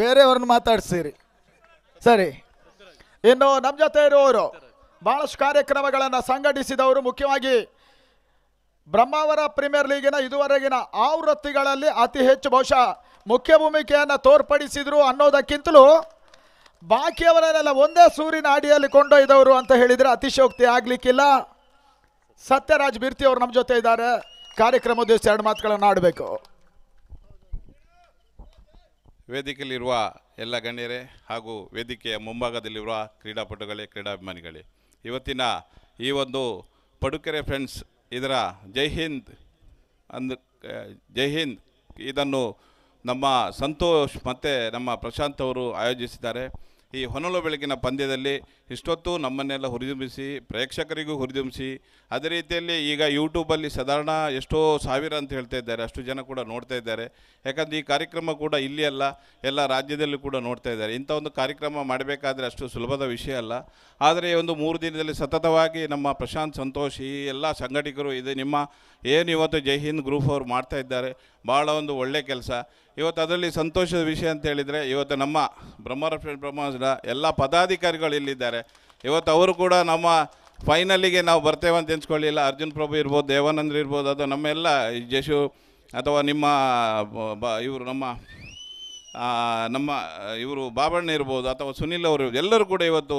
ಬೇರೆಯವ್ರನ್ನ ಮಾತಾಡಿಸಿರಿ ಸರಿ ಇನ್ನು ನಮ್ಮ ಜೊತೆ ಇರುವವರು ಬಹಳಷ್ಟು ಕಾರ್ಯಕ್ರಮಗಳನ್ನು ಸಂಘಟಿಸಿದವರು ಮುಖ್ಯವಾಗಿ ಬ್ರಹ್ಮಾವರ ಪ್ರೀಮಿಯರ್ ಲೀಗಿನ ಇದುವರೆಗಿನ ಆವೃತ್ತಿಗಳಲ್ಲಿ ಅತಿ ಹೆಚ್ಚು ಬಹುಶಃ ಮುಖ್ಯ ಭೂಮಿಕೆಯನ್ನು ತೋರ್ಪಡಿಸಿದ್ರು ಅನ್ನೋದಕ್ಕಿಂತಲೂ ಬಾಕಿಯವರನ್ನೆಲ್ಲ ಒಂದೇ ಸೂರಿನ ಅಡಿಯಲ್ಲಿ ಕೊಂಡೊಯ್ದವರು ಅಂತ ಹೇಳಿದರೆ ಅತಿಶೋಕ್ತಿ ಆಗಲಿಕ್ಕಿಲ್ಲ ಸತ್ಯರಾಜ್ ಬಿರ್ತಿ ಅವರು ನಮ್ಮ ಜೊತೆ ಇದ್ದಾರೆ ಕಾರ್ಯಕ್ರಮ ಉದ್ದೇಶ ಎರಡು ಮಾತುಗಳನ್ನು ಆಡಬೇಕು ವೇದಿಕೆಯಲ್ಲಿರುವ ಎಲ್ಲ ಗಣ್ಯರೇ ಹಾಗೂ ವೇದಿಕೆಯ ಮುಂಭಾಗದಲ್ಲಿರುವ ಕ್ರೀಡಾಪಟುಗಳೇ ಕ್ರೀಡಾಭಿಮಾನಿಗಳೇ ಇವತ್ತಿನ ಈ ಒಂದು ಪಡುಕೆರೆ ಫ್ರೆಂಡ್ಸ್ ಇದರ ಜೈ ಹಿಂದ್ ಅಂದ ಜೈ ಹಿಂದ್ ಇದನ್ನು ನಮ್ಮ ಸಂತೋಷ್ ಮತ್ತು ನಮ್ಮ ಪ್ರಶಾಂತ್ ಅವರು ಆಯೋಜಿಸಿದ್ದಾರೆ ಈ ಹೊನಲು ಬೆಳಕಿನ ಪಂದ್ಯದಲ್ಲಿ ಇಷ್ಟೊತ್ತು ನಮ್ಮನ್ನೆಲ್ಲ ಹುರಿದುಂಬಿಸಿ ಪ್ರೇಕ್ಷಕರಿಗೂ ಹುರಿದುಂಬಿಸಿ ಅದೇ ರೀತಿಯಲ್ಲಿ ಈಗ ಯೂಟ್ಯೂಬಲ್ಲಿ ಸಾಧಾರಣ ಎಷ್ಟೋ ಸಾವಿರ ಅಂತ ಹೇಳ್ತಾ ಇದ್ದಾರೆ ಅಷ್ಟು ಜನ ಕೂಡ ನೋಡ್ತಾ ಇದ್ದಾರೆ ಯಾಕಂದರೆ ಈ ಕಾರ್ಯಕ್ರಮ ಕೂಡ ಇಲ್ಲಿ ಅಲ್ಲ ಎಲ್ಲ ರಾಜ್ಯದಲ್ಲೂ ಕೂಡ ನೋಡ್ತಾ ಇದ್ದಾರೆ ಇಂಥ ಒಂದು ಕಾರ್ಯಕ್ರಮ ಮಾಡಬೇಕಾದ್ರೆ ಅಷ್ಟು ಸುಲಭದ ವಿಷಯ ಅಲ್ಲ ಆದರೆ ಒಂದು ಮೂರು ದಿನದಲ್ಲಿ ಸತತವಾಗಿ ನಮ್ಮ ಪ್ರಶಾಂತ್ ಸಂತೋಷ್ ಈ ಎಲ್ಲ ಸಂಘಟಕರು ಇದು ನಿಮ್ಮ ಏನು ಇವತ್ತು ಜೈ ಹಿಂದ್ ಗ್ರೂಪ್ ಅವರು ಮಾಡ್ತಾ ಇದ್ದಾರೆ ಭಾಳ ಒಂದು ಒಳ್ಳೆಯ ಕೆಲಸ ಇವತ್ತು ಅದರಲ್ಲಿ ಸಂತೋಷದ ವಿಷಯ ಅಂತ ಹೇಳಿದರೆ ಇವತ್ತು ನಮ್ಮ ಬ್ರಹ್ಮರಕ್ಷ ಬ್ರಹ್ಮಾಸ್ತ್ರ ಎಲ್ಲ ಪದಾಧಿಕಾರಿಗಳು ಇಲ್ಲಿದ್ದಾರೆ ಇವತ್ತು ಅವರು ಕೂಡ ನಮ್ಮ ಫೈನಲಿಗೆ ನಾವು ಬರ್ತೇವೆ ಅಂತ ಎನ್ಸ್ಕೊಳ್ಳಿಲ್ಲ ಅರ್ಜುನ್ ಪ್ರಭು ಇರ್ಬೋದು ದೇವಾನಂದ್ರ ಇರ್ಬೋದು ಅದು ನಮ್ಮೆಲ್ಲ ಜಶು ಅಥವಾ ನಿಮ್ಮ ಬ ಇವರು ನಮ್ಮ ನಮ್ಮ ಇವರು ಬಾಬಣ್ಣ ಇರ್ಬೋದು ಅಥವಾ ಸುನಿಲ್ ಅವರು ಎಲ್ಲರೂ ಕೂಡ ಇವತ್ತು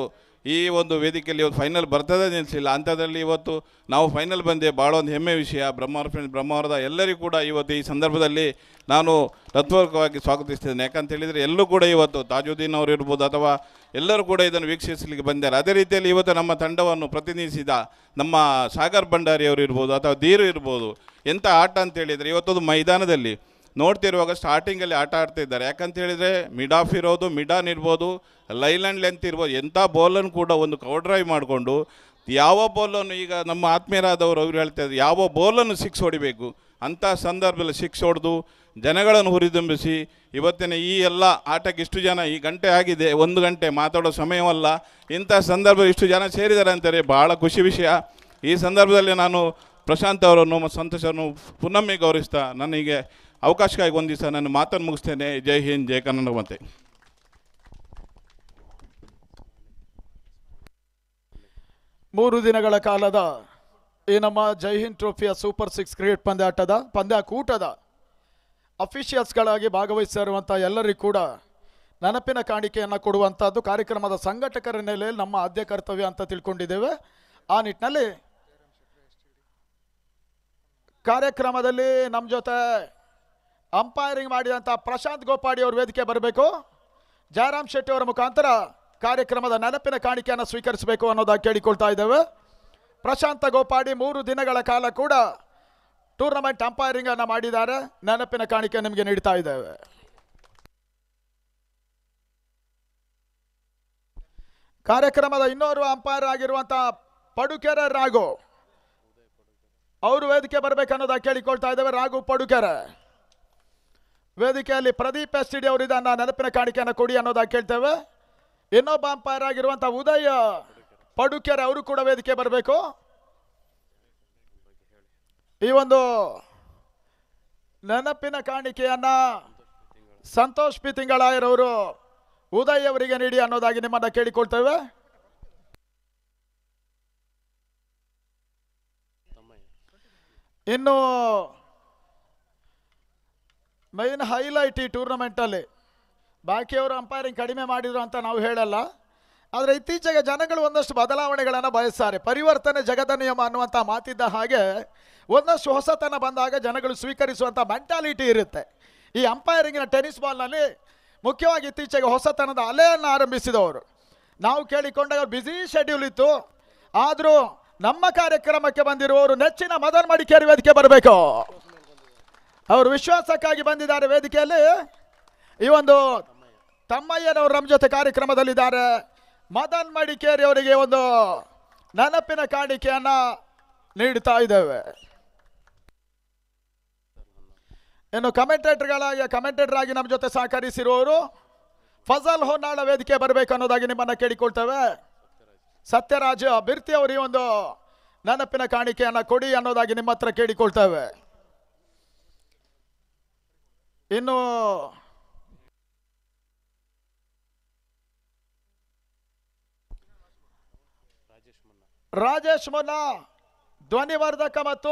ಈ ಒಂದು ವೇದಿಕೆಯಲ್ಲಿ ಇವತ್ತು ಫೈನಲ್ ಬರ್ತದೆ ನಿಲ್ಲಿಸಿಲ್ಲ ಅಂಥದ್ರಲ್ಲಿ ಇವತ್ತು ನಾವು ಫೈನಲ್ ಬಂದೆ ಭಾಳ ಒಂದು ಹೆಮ್ಮೆ ವಿಷಯ ಫ್ರೆಂಡ್ಸ್ ಬ್ರಹ್ಮಾವರದ ಎಲ್ಲರಿಗೂ ಕೂಡ ಇವತ್ತು ಈ ಸಂದರ್ಭದಲ್ಲಿ ನಾನು ತತ್ವಕವಾಗಿ ಸ್ವಾಗತಿಸ್ತಿದ್ದೇನೆ ಯಾಕಂತ ಹೇಳಿದರೆ ಎಲ್ಲರೂ ಕೂಡ ಇವತ್ತು ತಾಜುದ್ದೀನ್ ಅವರು ಇರ್ಬೋದು ಅಥವಾ ಎಲ್ಲರೂ ಕೂಡ ಇದನ್ನು ವೀಕ್ಷಿಸಲಿಕ್ಕೆ ಬಂದಿದ್ದಾರೆ ಅದೇ ರೀತಿಯಲ್ಲಿ ಇವತ್ತು ನಮ್ಮ ತಂಡವನ್ನು ಪ್ರತಿನಿಧಿಸಿದ ನಮ್ಮ ಸಾಗರ್ ಭಂಡಾರಿ ಅವರು ಇರ್ಬೋದು ಅಥವಾ ಧೀರು ಇರ್ಬೋದು ಎಂಥ ಆಟ ಅಂತೇಳಿದರೆ ಇವತ್ತೊಂದು ಮೈದಾನದಲ್ಲಿ ನೋಡ್ತಿರುವಾಗ ಸ್ಟಾರ್ಟಿಂಗಲ್ಲಿ ಆಟ ಆಡ್ತಿದ್ದಾರೆ ಯಾಕಂತ ಹೇಳಿದರೆ ಮಿಡ್ ಆಫ್ ಇರೋದು ಮಿಡಾನ್ ಇರ್ಬೋದು ಆ್ಯಂಡ್ ಲೆಂತ್ ಇರ್ಬೋದು ಎಂಥ ಬೌಲನ್ನು ಕೂಡ ಒಂದು ಕವರ್ ಡ್ರೈವ್ ಮಾಡಿಕೊಂಡು ಯಾವ ಬೌಲನ್ನು ಈಗ ನಮ್ಮ ಆತ್ಮೀಯರಾದವರು ಅವ್ರು ಹೇಳ್ತಾ ಯಾವ ಬೌಲನ್ನು ಸಿಕ್ಸ್ ಹೊಡಿಬೇಕು ಅಂಥ ಸಂದರ್ಭದಲ್ಲಿ ಸಿಕ್ಸ್ ಹೊಡೆದು ಜನಗಳನ್ನು ಹುರಿದುಂಬಿಸಿ ಇವತ್ತಿನ ಈ ಎಲ್ಲ ಆಟಕ್ಕೆ ಇಷ್ಟು ಜನ ಈ ಗಂಟೆ ಆಗಿದೆ ಒಂದು ಗಂಟೆ ಮಾತಾಡೋ ಸಮಯವಲ್ಲ ಇಂಥ ಸಂದರ್ಭ ಇಷ್ಟು ಜನ ಸೇರಿದ್ದಾರೆ ಅಂತಾರೆ ಭಾಳ ಖುಷಿ ವಿಷಯ ಈ ಸಂದರ್ಭದಲ್ಲಿ ನಾನು ಪ್ರಶಾಂತ್ ಅವರನ್ನು ಸಂತೋಷವನ್ನು ಪುನಮ್ಮೆ ಗೌರವಿಸ್ತಾ ನನಗೆ ಅವಕಾಶಕ್ಕಾಗಿ ಒಂದು ದಿವಸ ನಾನು ಮಾತನ್ನು ಮುಗಿಸ್ತೇನೆ ಜೈ ಹಿಂದ್ ಜೈ ಕನ್ನಡ ಮತ್ತೆ ಮೂರು ದಿನಗಳ ಕಾಲದ ಈ ನಮ್ಮ ಹಿಂದ್ ಟ್ರೋಫಿಯ ಸೂಪರ್ ಸಿಕ್ಸ್ ಕ್ರಿಕೆಟ್ ಪಂದ್ಯಾಟದ ಪಂದ್ಯಾಕೂಟದ ಅಫಿಷಿಯಲ್ಸ್ಗಳಾಗಿ ಭಾಗವಹಿಸಿರುವಂಥ ಎಲ್ಲರಿಗೂ ಕೂಡ ನೆನಪಿನ ಕಾಣಿಕೆಯನ್ನು ಕೊಡುವಂಥದ್ದು ಕಾರ್ಯಕ್ರಮದ ಸಂಘಟಕರ ನೆಲೆಯಲ್ಲಿ ನಮ್ಮ ಆದ್ಯ ಕರ್ತವ್ಯ ಅಂತ ತಿಳ್ಕೊಂಡಿದ್ದೇವೆ ಆ ನಿಟ್ಟಿನಲ್ಲಿ ಕಾರ್ಯಕ್ರಮದಲ್ಲಿ ನಮ್ಮ ಜೊತೆ ಅಂಪೈರಿಂಗ್ ಮಾಡಿದಂಥ ಪ್ರಶಾಂತ್ ಗೋಪಾಡಿ ಅವರು ವೇದಿಕೆ ಬರಬೇಕು ಜಯರಾಮ್ ಶೆಟ್ಟಿ ಅವರ ಮುಖಾಂತರ ಕಾರ್ಯಕ್ರಮದ ನೆನಪಿನ ಕಾಣಿಕೆಯನ್ನು ಸ್ವೀಕರಿಸಬೇಕು ಅನ್ನೋದಾಗಿ ಕೇಳಿಕೊಳ್ತಾ ಇದ್ದೇವೆ ಪ್ರಶಾಂತ ಗೋಪಾಡಿ ಮೂರು ದಿನಗಳ ಕಾಲ ಕೂಡ ಟೂರ್ನಮೆಂಟ್ ಅಂಪೈರಿಂಗ್ ಅನ್ನು ಮಾಡಿದ್ದಾರೆ ನೆನಪಿನ ಕಾಣಿಕೆ ನಿಮಗೆ ನೀಡ್ತಾ ಇದ್ದೇವೆ ಕಾರ್ಯಕ್ರಮದ ಇನ್ನೋರ್ವ ಅಂಪೈರ್ ಆಗಿರುವಂತಹ ಪಡುಕೆರೆ ರಾಘು ಅವರು ವೇದಿಕೆ ಬರಬೇಕನ್ನೋದಾಗಿ ಕೇಳಿಕೊಳ್ತಾ ಇದ್ದೇವೆ ರಾಘು ಪಡುಕೆರೆ ವೇದಿಕೆಯಲ್ಲಿ ಪ್ರದೀಪ್ ಎಸ್ ಅವರು ಇದನ್ನ ನೆನಪಿನ ಕಾಣಿಕೆಯನ್ನು ಕೊಡಿ ಅನ್ನೋದಾಗಿ ಕೇಳ್ತೇವೆ ಇನ್ನೊಬ್ಬ ಅಂಪೈರ್ ಆಗಿರುವಂತಹ ಉದಯ ಪಡುಕೆರೆ ಅವರು ಕೂಡ ವೇದಿಕೆ ಬರಬೇಕು ಈ ಒಂದು ನೆನಪಿನ ಕಾಣಿಕೆಯನ್ನ ಸಂತೋಷ್ ಪಿ ತಿಂಗಳಾಯರವರು ಉದಯ್ ಅವರಿಗೆ ನೀಡಿ ಅನ್ನೋದಾಗಿ ನಿಮ್ಮನ್ನ ಕೇಳಿಕೊಳ್ತೇವೆ ಇನ್ನು ಮೈನ್ ಹೈಲೈಟ್ ಈ ಟೂರ್ನಮೆಂಟಲ್ಲಿ ಬಾಕಿಯವರು ಅಂಪೈರಿಂಗ್ ಕಡಿಮೆ ಮಾಡಿದರು ಅಂತ ನಾವು ಹೇಳಲ್ಲ ಆದರೆ ಇತ್ತೀಚೆಗೆ ಜನಗಳು ಒಂದಷ್ಟು ಬದಲಾವಣೆಗಳನ್ನು ಬಯಸ್ತಾರೆ ಪರಿವರ್ತನೆ ಜಗದ ನಿಯಮ ಅನ್ನುವಂಥ ಮಾತಿದ್ದ ಹಾಗೆ ಒಂದಷ್ಟು ಹೊಸತನ ಬಂದಾಗ ಜನಗಳು ಸ್ವೀಕರಿಸುವಂಥ ಮೆಂಟಾಲಿಟಿ ಇರುತ್ತೆ ಈ ಅಂಪೈರಿಂಗಿನ ಟೆನಿಸ್ ಬಾಲ್ನಲ್ಲಿ ಮುಖ್ಯವಾಗಿ ಇತ್ತೀಚೆಗೆ ಹೊಸತನದ ಅಲೆಯನ್ನು ಆರಂಭಿಸಿದವರು ನಾವು ಕೇಳಿಕೊಂಡಾಗ ಬ್ಯುಸಿ ಶೆಡ್ಯೂಲ್ ಇತ್ತು ಆದರೂ ನಮ್ಮ ಕಾರ್ಯಕ್ರಮಕ್ಕೆ ಬಂದಿರುವವರು ನೆಚ್ಚಿನ ಮದನ್ ಮಡಿಕೇರಿ ವೇದಿಕೆ ಬರಬೇಕು ಅವರು ವಿಶ್ವಾಸಕ್ಕಾಗಿ ಬಂದಿದ್ದಾರೆ ವೇದಿಕೆಯಲ್ಲಿ ಈ ಒಂದು ತಮ್ಮಯ್ಯನವರು ನಮ್ಮ ಜೊತೆ ಕಾರ್ಯಕ್ರಮದಲ್ಲಿದ್ದಾರೆ ಮದನ್ ಮಡಿಕೇರಿ ಅವರಿಗೆ ಒಂದು ನೆನಪಿನ ಕಾಣಿಕೆಯನ್ನ ನೀಡ್ತಾ ಇದ್ದೇವೆ ಇನ್ನು ಕಮೆಂಟೇಟರ್ಗಳಾಗಿ ಕಮೆಂಟೇಟರ್ ಆಗಿ ನಮ್ಮ ಜೊತೆ ಸಹಕರಿಸಿರುವವರು ಫಜಲ್ ಹೊನ್ನಾಳ ವೇದಿಕೆ ಬರಬೇಕು ಅನ್ನೋದಾಗಿ ನಿಮ್ಮನ್ನು ಕೇಳಿಕೊಳ್ತೇವೆ ಸತ್ಯರಾಜ ಬಿರ್ತಿ ಈ ಒಂದು ನೆನಪಿನ ಕಾಣಿಕೆಯನ್ನು ಕೊಡಿ ಅನ್ನೋದಾಗಿ ನಿಮ್ಮ ಹತ್ರ ಕೇಳಿಕೊಳ್ತೇವೆ ಇನ್ನು ರಾಜೇಶ್ ಮುನ್ನ ಧ್ವನಿವರ್ಧಕ ಮತ್ತು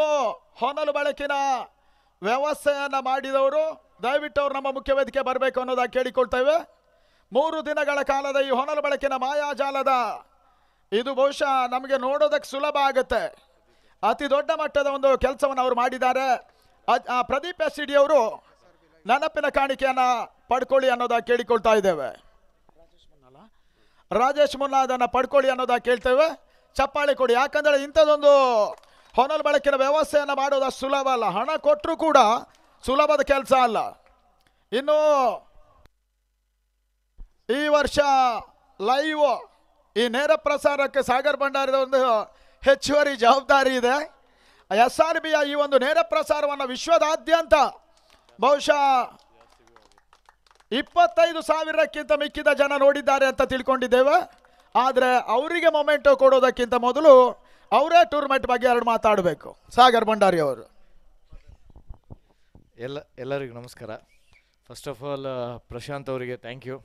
ಹೊನಲು ಬಳಕಿನ ವ್ಯವಸ್ಥೆಯನ್ನ ಮಾಡಿದವರು ದಯವಿಟ್ಟು ಅವರು ನಮ್ಮ ಮುಖ್ಯ ವೇದಿಕೆ ಬರಬೇಕು ಅನ್ನೋದಾಗಿ ಕೇಳಿಕೊಳ್ತೇವೆ ಮೂರು ದಿನಗಳ ಕಾಲದ ಈ ಹೊನಲು ಬಳಕಿನ ಮಾಯಾಜಾಲದ ಇದು ಬಹುಶಃ ನಮಗೆ ನೋಡೋದಕ್ಕೆ ಸುಲಭ ಆಗುತ್ತೆ ಅತಿ ದೊಡ್ಡ ಮಟ್ಟದ ಒಂದು ಕೆಲಸವನ್ನು ಅವರು ಮಾಡಿದ್ದಾರೆ ಪ್ರದೀಪ್ ಎಸ್ ಸಿಡಿ ಅವರು ನೆನಪಿನ ಕಾಣಿಕೆಯನ್ನ ಪಡ್ಕೊಳ್ಳಿ ಅನ್ನೋದ ಕೇಳಿಕೊಳ್ತಾ ಇದ್ದೇವೆ ರಾಜೇಶ್ ಮುನ್ನಾ ಅದನ್ನ ಪಡ್ಕೊಳ್ಳಿ ಅನ್ನೋದ ಕೇಳ್ತೇವೆ ಚಪ್ಪಾಳೆ ಕೊಡಿ ಯಾಕಂದ್ರೆ ಇಂಥದೊಂದು ಹೊನಲ್ ಬಳಕಿನ ವ್ಯವಸ್ಥೆಯನ್ನು ಮಾಡೋದು ಸುಲಭ ಅಲ್ಲ ಹಣ ಕೊಟ್ಟರೂ ಕೂಡ ಸುಲಭದ ಕೆಲಸ ಅಲ್ಲ ಇನ್ನು ಈ ವರ್ಷ ಲೈವ್ ಈ ನೇರ ಪ್ರಸಾರಕ್ಕೆ ಸಾಗರ್ ಭಂಡಾರದ ಒಂದು ಹೆಚ್ಚುವರಿ ಜವಾಬ್ದಾರಿ ಇದೆ ಎಸ್ ಆರ್ ಈ ಒಂದು ನೇರ ಪ್ರಸಾರವನ್ನು ವಿಶ್ವದಾದ್ಯಂತ ಬಹುಶಃ ಇಪ್ಪತ್ತೈದು ಸಾವಿರಕ್ಕಿಂತ ಮಿಕ್ಕಿದ ಜನ ನೋಡಿದ್ದಾರೆ ಅಂತ ತಿಳ್ಕೊಂಡಿದ್ದೇವೆ ಆದರೆ ಅವರಿಗೆ ಮೊಮೆಂಟು ಕೊಡೋದಕ್ಕಿಂತ ಮೊದಲು ಅವರೇ ಟೂರ್ನಮೆಂಟ್ ಬಗ್ಗೆ ಎರಡು ಮಾತಾಡಬೇಕು ಸಾಗರ್ ಭಂಡಾರಿ ಅವರು ಎಲ್ಲ ಎಲ್ಲರಿಗೂ ನಮಸ್ಕಾರ ಫಸ್ಟ್ ಆಫ್ ಆಲ್ ಪ್ರಶಾಂತ್ ಅವರಿಗೆ ಥ್ಯಾಂಕ್ ಯು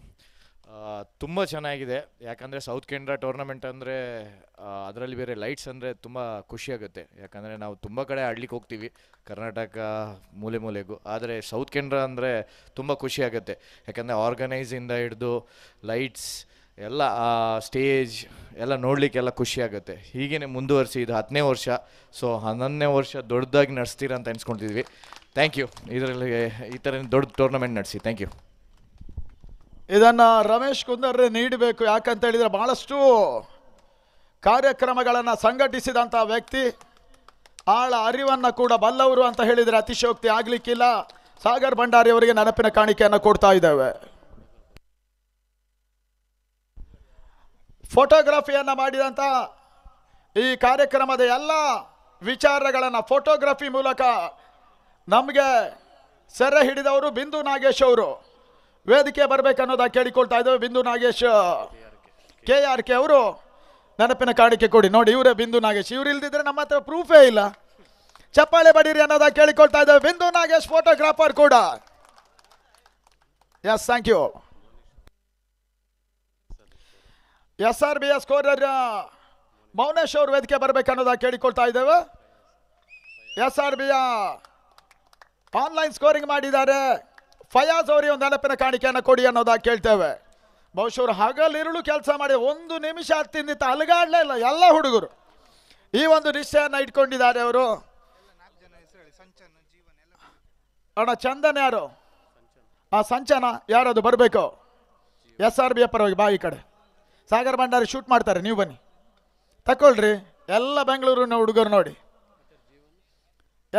ತುಂಬ ಚೆನ್ನಾಗಿದೆ ಯಾಕಂದರೆ ಸೌತ್ ಕೆನರಾ ಟೂರ್ನಮೆಂಟ್ ಅಂದರೆ ಅದರಲ್ಲಿ ಬೇರೆ ಲೈಟ್ಸ್ ಅಂದರೆ ತುಂಬ ಖುಷಿಯಾಗುತ್ತೆ ಯಾಕಂದರೆ ನಾವು ತುಂಬ ಕಡೆ ಆಡ್ಲಿಕ್ಕೆ ಹೋಗ್ತೀವಿ ಕರ್ನಾಟಕ ಮೂಲೆ ಮೂಲೆಗೂ ಆದರೆ ಸೌತ್ ಕೆನರಾ ಅಂದರೆ ತುಂಬ ಖುಷಿಯಾಗುತ್ತೆ ಯಾಕಂದರೆ ಆರ್ಗನೈಸಿಂದ ಹಿಡಿದು ಲೈಟ್ಸ್ ಎಲ್ಲ ಸ್ಟೇಜ್ ಎಲ್ಲ ನೋಡಲಿಕ್ಕೆಲ್ಲ ಖುಷಿಯಾಗುತ್ತೆ ಹೀಗೇ ಮುಂದುವರಿಸಿ ಇದು ಹತ್ತನೇ ವರ್ಷ ಸೊ ಹನ್ನೊಂದನೇ ವರ್ಷ ದೊಡ್ಡದಾಗಿ ನಡೆಸ್ತೀರ ಅಂತ ಅನ್ಸ್ಕೊಳ್ತಿದ್ವಿ ಥ್ಯಾಂಕ್ ಯು ಇದರಲ್ಲಿ ಈ ಥರ ದೊಡ್ಡ ಟೂರ್ನಮೆಂಟ್ ನಡೆಸಿ ಥ್ಯಾಂಕ್ ಯು ಇದನ್ನು ರಮೇಶ್ ಕುಂದರ್ ನೀಡಬೇಕು ಯಾಕಂತ ಹೇಳಿದ್ರೆ ಭಾಳಷ್ಟು ಕಾರ್ಯಕ್ರಮಗಳನ್ನು ಸಂಘಟಿಸಿದಂಥ ವ್ಯಕ್ತಿ ಆಳ ಅರಿವನ್ನು ಕೂಡ ಬಲ್ಲವರು ಅಂತ ಹೇಳಿದರೆ ಅತಿಶಯೋಕ್ತಿ ಆಗಲಿಕ್ಕಿಲ್ಲ ಸಾಗರ್ ಭಂಡಾರಿ ಅವರಿಗೆ ನೆನಪಿನ ಕಾಣಿಕೆಯನ್ನು ಕೊಡ್ತಾ ಇದ್ದೇವೆ ಫೋಟೋಗ್ರಫಿಯನ್ನು ಮಾಡಿದಂಥ ಈ ಕಾರ್ಯಕ್ರಮದ ಎಲ್ಲ ವಿಚಾರಗಳನ್ನು ಫೋಟೋಗ್ರಫಿ ಮೂಲಕ ನಮಗೆ ಸೆರೆ ಹಿಡಿದವರು ಬಿಂದು ನಾಗೇಶ್ ಅವರು ವೇದಿಕೆ ಬರಬೇಕನ್ನೋದ ಕೇಳಿಕೊಳ್ತಾ ಇದ್ದೇವೆ Bindu Nagesh K R K ಅವರು ನೆನಪಿನ ಕಾಣಿಕೆ ಕೊಡಿ ನೋಡಿ ಇವರೇ ಬಿಂದು ನಾಗೇಶ್ ಇವ್ರು ಇಲ್ದಿದ್ರೆ ನಮ್ಮ ಹತ್ರ ಪ್ರೂಫೇ ಇಲ್ಲ ಚಪ್ಪಾಳೆ ಬಡೀರಿ ಅನ್ನೋದ ಕೇಳಿಕೊಳ್ತಾ ಇದ್ದೇವೆ ಬಿಂದು ನಾಗೇಶ್ ಫೋಟೋಗ್ರಾಫರ್ ಕೂಡ S thank you S R B S scorer Mounesh ಅವರು ವೇದಿಕೆ ಅನ್ನೋದ ಕೇಳಿಕೊಳ್ತಾ ಇದ್ದೇವೆ S R B online scoring ಮಾಡಿದ್ದಾರೆ ಫಯಾಜ್ ಅವರಿಗೆ ಒಂದು ನೆನಪಿನ ಕಾಣಿಕೆಯನ್ನು ಕೊಡಿ ಅನ್ನೋದಾಗಿ ಕೇಳ್ತೇವೆ ಬಹುಶಃ ಹಗಲಿರುಳು ಕೆಲಸ ಮಾಡಿ ಒಂದು ನಿಮಿಷ ತಿಂದಿತ್ತ ಅಲಗಾಡಲೇ ಇಲ್ಲ ಎಲ್ಲ ಹುಡುಗರು ಈ ಒಂದು ನಿಶ್ಚಯನ್ನು ಇಟ್ಕೊಂಡಿದ್ದಾರೆ ಅವರು ಅಣ್ಣ ಚಂದನ್ ಯಾರು ಆ ಸಂಚನ ಯಾರದು ಬರಬೇಕು ಎಸ್ ಆರ್ ಬಿ ಎ ಪರವಾಗಿ ಬಾ ಈ ಕಡೆ ಸಾಗರ ಭಂಡಾರಿ ಶೂಟ್ ಮಾಡ್ತಾರೆ ನೀವು ಬನ್ನಿ ತಕೊಳ್ಳ್ರಿ ಎಲ್ಲ ಬೆಂಗಳೂರಿನ ಹುಡುಗರು ನೋಡಿ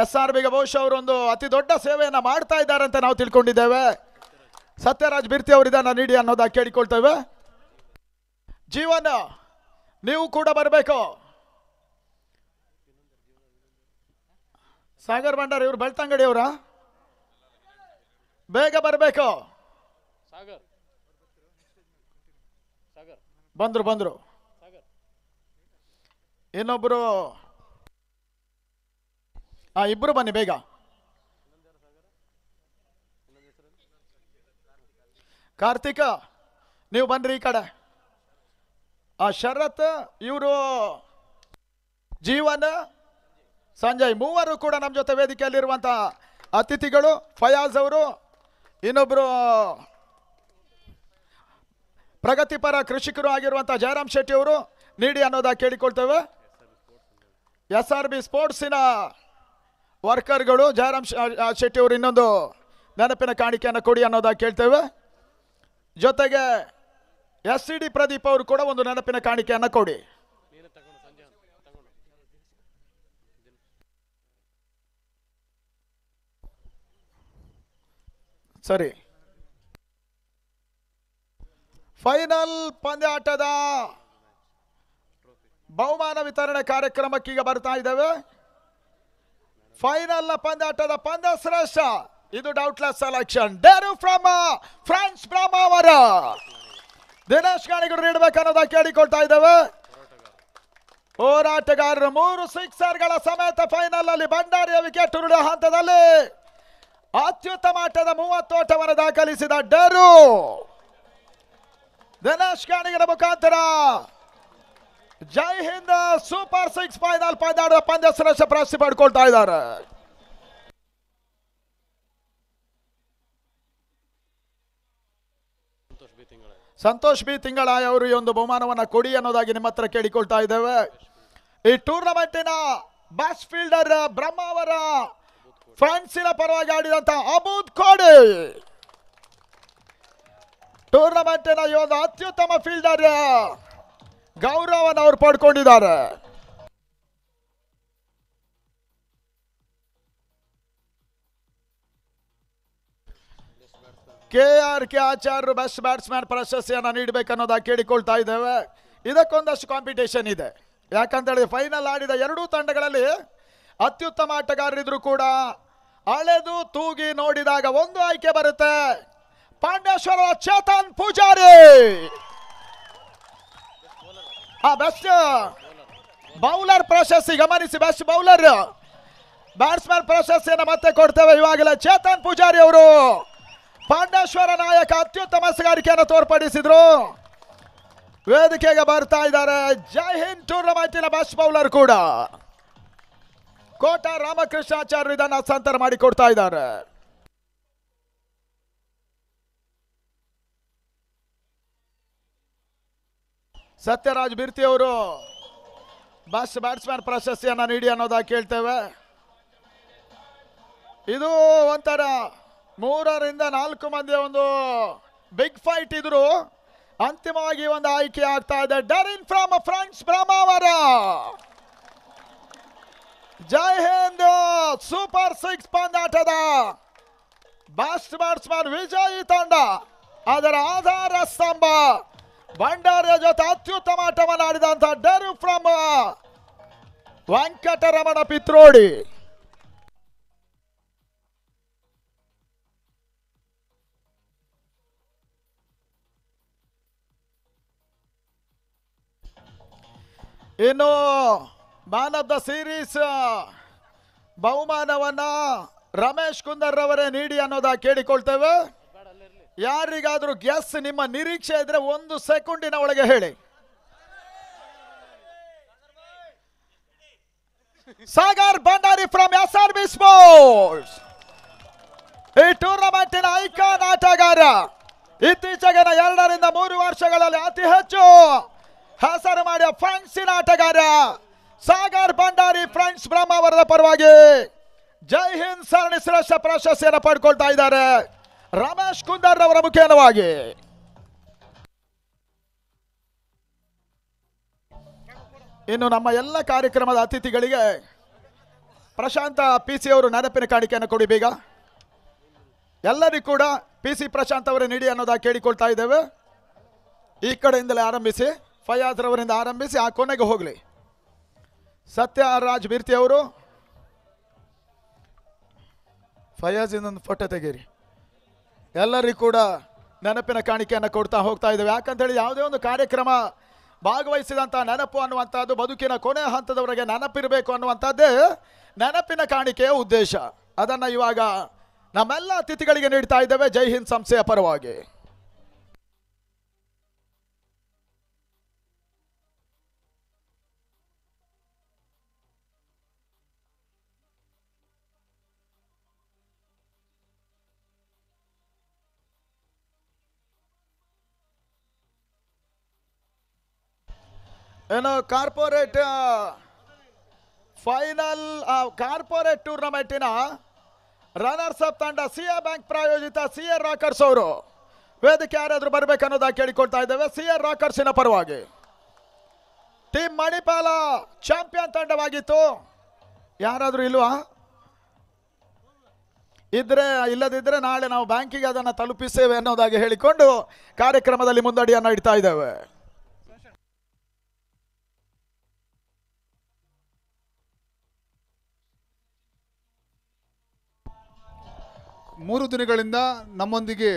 ಎಸ್ ಆರ್ ಬಿಗೆ ಬಹುಶಃ ಅವರೊಂದು ಅತಿ ದೊಡ್ಡ ಸೇವೆಯನ್ನು ಮಾಡ್ತಾ ಇದ್ದಾರೆ ಅಂತ ನಾವು ತಿಳ್ಕೊಂಡಿದ್ದೇವೆ ಸತ್ಯರಾಜ್ ಬಿರ್ತಿ ಅವರಿದನ್ನು ನೀಡಿ ಅನ್ನೋದಾಗಿ ಕೇಳಿಕೊಳ್ತೇವೆ ಜೀವನ ನೀವು ಕೂಡ ಬರಬೇಕು ಸಾಗರ್ ಭಂಡಾರಿ ಇವರು ಬೆಳ್ತಂಗಡಿ ಅವರ ಬೇಗ ಬರಬೇಕು ಬಂದ್ರು ಬಂದ್ರು ಇನ್ನೊಬ್ಬರು ಆ ಇಬ್ಬರು ಬನ್ನಿ ಬೇಗ ಕಾರ್ತಿಕ ನೀವು ಬನ್ನಿರಿ ಈ ಕಡೆ ಆ ಶರತ್ ಇವರು ಜೀವನ ಸಂಜಯ್ ಮೂವರು ಕೂಡ ನಮ್ಮ ಜೊತೆ ವೇದಿಕೆಯಲ್ಲಿರುವಂಥ ಅತಿಥಿಗಳು ಫಯಾಜ್ ಅವರು ಇನ್ನೊಬ್ಬರು ಪ್ರಗತಿಪರ ಕೃಷಿಕರು ಆಗಿರುವಂಥ ಜಯರಾಮ್ ಶೆಟ್ಟಿ ಅವರು ನೀಡಿ ಅನ್ನೋದಾಗಿ ಕೇಳಿಕೊಳ್ತೇವೆ ಎಸ್ ಆರ್ ಬಿ ಸ್ಪೋರ್ಟ್ಸಿನ ವರ್ಕರ್ಗಳು ಜಯರಾಮ್ ಶೆಟ್ಟಿ ಅವರು ಇನ್ನೊಂದು ನೆನಪಿನ ಕಾಣಿಕೆಯನ್ನು ಕೊಡಿ ಅನ್ನೋದಾಗಿ ಕೇಳ್ತೇವೆ ಜೊತೆಗೆ ಎಸ್ ಸಿ ಡಿ ಪ್ರದೀಪ್ ಅವರು ಕೂಡ ಒಂದು ನೆನಪಿನ ಕಾಣಿಕೆಯನ್ನು ಕೊಡಿ ಸರಿ ಫೈನಲ್ ಪಂದ್ಯಾಟದ ಬಹುಮಾನ ವಿತರಣೆ ಕಾರ್ಯಕ್ರಮಕ್ಕೆ ಈಗ ಬರ್ತಾ ಇದ್ದೇವೆ ಫೈನಲ್ ಪಂದಾಟದ ಪಂದ್ಯ ಶ್ರೇಷ್ಠ ಇದು ಡೌಟ್ಲೆಸ್ ಸೆಲೆಕ್ಷನ್ ಡೇರು ಫ್ರಮ್ ಫ್ರಾನ್ಸ್ ಬ್ರಾಮ ಅವರ ದಿನೇಶ್ ಕಾಣಿಗಳು ನೀಡಬೇಕನ್ನೋದ ಕೇಳಿಕೊಳ್ತಾ ಇದ್ದೇವೆ ಹೋರಾಟಗಾರರು ಮೂರು ಸಿಕ್ಸರ್ಗಳ ಸಮೇತ ಫೈನಲ್ ಅಲ್ಲಿ ಬಂಡಾರಿಯ ವಿಕೆಟ್ ಹಂತದಲ್ಲಿ ಅತ್ಯುತ್ತಮ ಆಟದ ಓಟವನ್ನು ದಾಖಲಿಸಿದ ಡೇರು ದಿನೇಶ್ ಕಾಣಿಗಳ ಮುಖಾಂತರ Jai Hind super six final ಪಂದ್ಯಾಡದ ಪಂದ್ಯ ಶ್ರೇಷ್ಠ ಪ್ರಶಸ್ತಿ ಪಡ್ಕೊಳ್ತಾ ಇದ್ದಾರೆ ಸಂತೋಷ್ ಬಿ ತಿಂಗಳ ಅವರು ಈ ಒಂದು ಬಹುಮಾನವನ್ನ ಕೊಡಿ ಅನ್ನೋದಾಗಿ ನಿಮ್ಮ ಹತ್ರ ಕೇಳಿಕೊಳ್ತಾ ಇದ್ದೇವೆ ಈ ಟೂರ್ನಮೆಂಟಿನ ಬಾಸ್ ಫೀಲ್ಡರ್ ಬ್ರಹ್ಮ ಅವರ ಫ್ರಾನ್ಸಿನ ಪರವಾಗಿ ಆಡಿದಂತ ಅಬೂದ್ ಕೋಡಿ ಟೂರ್ನಮೆಂಟಿನ ಈ ಅತ್ಯುತ್ತಮ ಫೀಲ್ಡರ್ ಗೌರವನ ಅವ್ರು ಪಡ್ಕೊಂಡಿದ್ದಾರೆ ಕೆ ಆರ್ ಕೆ ಆಚಾರ್ಯರು ಬೆಸ್ಟ್ ಬ್ಯಾಟ್ಸ್ಮನ್ ಪ್ರಶಸ್ತಿಯನ್ನು ನೀಡಬೇಕನ್ನೋದಾಗಿ ಕೇಳಿಕೊಳ್ತಾ ಇದ್ದೇವೆ ಇದಕ್ಕೊಂದಷ್ಟು ಕಾಂಪಿಟೇಷನ್ ಇದೆ ಯಾಕಂತ ಹೇಳಿದ್ರೆ ಫೈನಲ್ ಆಡಿದ ಎರಡೂ ತಂಡಗಳಲ್ಲಿ ಅತ್ಯುತ್ತಮ ಆಟಗಾರರಿದ್ರು ಕೂಡ ಅಳೆದು ತೂಗಿ ನೋಡಿದಾಗ ಒಂದು ಆಯ್ಕೆ ಬರುತ್ತೆ ಪಾಂಡೇಶ್ವರ ಚೇತನ್ ಪೂಜಾರಿ ಆ ಬೆಸ್ಟ್ ಬೌಲರ್ ಪ್ರಶಸ್ತಿ ಗಮನಿಸಿ ಬೆಸ್ಟ್ ಬೌಲರ್ ಬ್ಯಾಟ್ಸ್ಮನ್ ಪ್ರಶಸ್ತಿಯನ್ನು ಮತ್ತೆ ಕೊಡ್ತೇವೆ ಇವಾಗಲೇ ಚೇತನ್ ಪೂಜಾರಿ ಅವರು ಪಾಂಡೇಶ್ವರ ನಾಯಕ ಅತ್ಯುತ್ತಮ ಸಾರಿಕೆಯನ್ನು ತೋರ್ಪಡಿಸಿದ್ರು ವೇದಿಕೆಗೆ ಬರ್ತಾ ಇದ್ದಾರೆ ಜೈ ಹಿಂದ್ ಟೂರ್ನಮೆಂಟಿನ ಬೆಸ್ಟ್ ಬೌಲರ್ ಕೂಡ ಕೋಟ ರಾಮಕೃಷ್ಣಾಚಾರ್ಯ ಇದನ್ನು ಹಸ್ತಾಂತರ ಮಾಡಿಕೊಡ್ತಾ ಇದ್ದಾರೆ ಸತ್ಯರಾಜ್ ಬಿರ್ತಿ ಅವರು ಬಸ್ಟ್ ಬ್ಯಾಟ್ಸ್ಮನ್ ಪ್ರಶಸ್ತಿಯನ್ನು ನೀಡಿ ಅನ್ನೋದಾಗಿ ಕೇಳ್ತೇವೆ ಇದು ಒಂಥರ ಮೂರರಿಂದ ನಾಲ್ಕು ಮಂದಿಯ ಒಂದು ಬಿಗ್ ಫೈಟ್ ಇದ್ರು ಅಂತಿಮವಾಗಿ ಒಂದು ಆಯ್ಕೆ ಆಗ್ತಾ ಇದೆ ಡರಿನ್ from friends Brahmavar Jai Hind super six ಪಂದಾಟದ ಬಸ್ಟ್ ಬ್ಯಾಟ್ಸ್ಮನ್ ವಿಜಯಿ ತಂಡ ಅದರ ಆಧಾರ ಸ್ತಂಭ ಭಂಡಾರಿಯ ಜೊತೆ ಅತ್ಯುತ್ತಮ ಆಡಿದಂತ ಡರು ಫ್ರಮ್ ವೆಂಕಟರಮಣ ಪಿತ್ರೋಡಿ ಇನ್ನು ಮ್ಯಾನ್ ಆಫ್ ದ ಸೀರೀಸ್ ಬಹುಮಾನವನ್ನ ರಮೇಶ್ ಕುಂದರ್ ರವರೇ ನೀಡಿ ಅನ್ನೋದ ಕೇಳಿಕೊಳ್ತೇವೆ ಯಾರಿಗಾದರೂ ಗ್ಯಾಸ್ ನಿಮ್ಮ ನಿರೀಕ್ಷೆ ಇದ್ರೆ ಒಂದು ಸೆಕೆಂಡಿನ ಒಳಗೆ ಹೇಳಿ Sagar Bhandari from S R B sports ಈ ಟೂರ್ನಮೆಂಟಿನ ಐಕಾನ್ ಆಟಗಾರ ಇತ್ತೀಚೆಗಿನ ಎರಡರಿಂದ ಮೂರು ವರ್ಷಗಳಲ್ಲಿ ಅತಿ ಹೆಚ್ಚು ಹೆಸರು ಮಾಡಿದ ಫ್ರಾನ್ಸಿನ ಆಟಗಾರ ಸಾಗರ್ ಭಂಡಾರಿ ಫ್ರಾನ್ಸ್ ಬ್ರಹ್ಮಾವರದ ಪರವಾಗಿ ಜೈ ಹಿಂದ್ ಸರಣಿ ಶ್ರೇಷ್ಠ ಪ್ರಶಸ್ತಿಯನ್ನು ಪಡ್ಕೊಳ್ತಾ ಇದ್ದಾರೆ ರಮೇಶ್ ಕುಂದರ್ ಅವರ ಮುಖೇನವಾಗಿ ಇನ್ನು ನಮ್ಮ ಎಲ್ಲ ಕಾರ್ಯಕ್ರಮದ ಅತಿಥಿಗಳಿಗೆ ಪ್ರಶಾಂತ ಪಿ ಸಿ ಅವರು ನೆನಪಿನ ಕಾಣಿಕೆಯನ್ನು ಕೊಡಿ ಬೀಗ ಎಲ್ಲರಿಗೂ ಕೂಡ ಪಿ ಸಿ ಪ್ರಶಾಂತ್ ಅವರೇ ನೀಡಿ ಅನ್ನೋದಾಗಿ ಕೇಳಿಕೊಳ್ತಾ ಇದ್ದೇವೆ ಈ ಕಡೆಯಿಂದಲೇ ಆರಂಭಿಸಿ ಫಯಾಜ್ ರವರಿಂದ ಆರಂಭಿಸಿ ಆ ಕೊನೆಗೆ ಹೋಗಲಿ ಸತ್ಯರಾಜ್ ಬಿರ್ತಿ ಅವರು ಫಯಾಜ್ ಇನ್ನೊಂದು ಫೋಟೋ ತೆಗೀರಿ ಎಲ್ಲರಿಗೂ ಕೂಡ ನೆನಪಿನ ಕಾಣಿಕೆಯನ್ನು ಕೊಡ್ತಾ ಹೋಗ್ತಾ ಇದ್ದೇವೆ ಯಾಕಂತ ಹೇಳಿ ಯಾವುದೇ ಒಂದು ಕಾರ್ಯಕ್ರಮ ಭಾಗವಹಿಸಿದಂಥ ನೆನಪು ಅನ್ನುವಂಥದ್ದು ಬದುಕಿನ ಕೊನೆ ಹಂತದವರೆಗೆ ನೆನಪಿರಬೇಕು ಅನ್ನುವಂಥದ್ದೇ ನೆನಪಿನ ಕಾಣಿಕೆಯ ಉದ್ದೇಶ ಅದನ್ನು ಇವಾಗ ನಮ್ಮೆಲ್ಲ ಅತಿಥಿಗಳಿಗೆ ನೀಡ್ತಾ ಇದ್ದೇವೆ ಜೈ ಹಿಂದ್ ಸಂಸ್ಥೆಯ ಪರವಾಗಿ ಏನು ಕಾರ್ಪೊರೇಟ್ ಫೈನಲ್ ಕಾರ್ಪೊರೇಟ್ ಟೂರ್ನಮೆಂಟಿನ ರನ್ನರ್ಸ್ ಅಪ್ ತಂಡ ಸಿ ಎ ಬ್ಯಾಂಕ್ ಪ್ರಾಯೋಜಿತ ಸಿ ಎ ರಾಕರ್ಸ್ ಅವರು ವೇದಿಕೆ ಯಾರಾದರೂ ಅನ್ನೋದಾಗಿ ಕೇಳಿಕೊಳ್ತಾ ಇದ್ದೇವೆ ಸಿ ಎ ರಾಕರ್ಸಿನ ಪರವಾಗಿ ಟೀಮ್ ಮಣಿಪಾಲ ಚಾಂಪಿಯನ್ ತಂಡವಾಗಿತ್ತು ಯಾರಾದರೂ ಇಲ್ವಾ ಇದ್ರೆ ಇಲ್ಲದಿದ್ರೆ ನಾಳೆ ನಾವು ಬ್ಯಾಂಕಿಗೆ ಅದನ್ನು ತಲುಪಿಸೇವೆ ಅನ್ನೋದಾಗಿ ಹೇಳಿಕೊಂಡು ಕಾರ್ಯಕ್ರಮದಲ್ಲಿ ಮುಂದಡಿಯನ್ನು ಇಡ್ತಾ ಇದ್ದೇವೆ ಮೂರು ದಿನಗಳಿಂದ ನಮ್ಮೊಂದಿಗೆ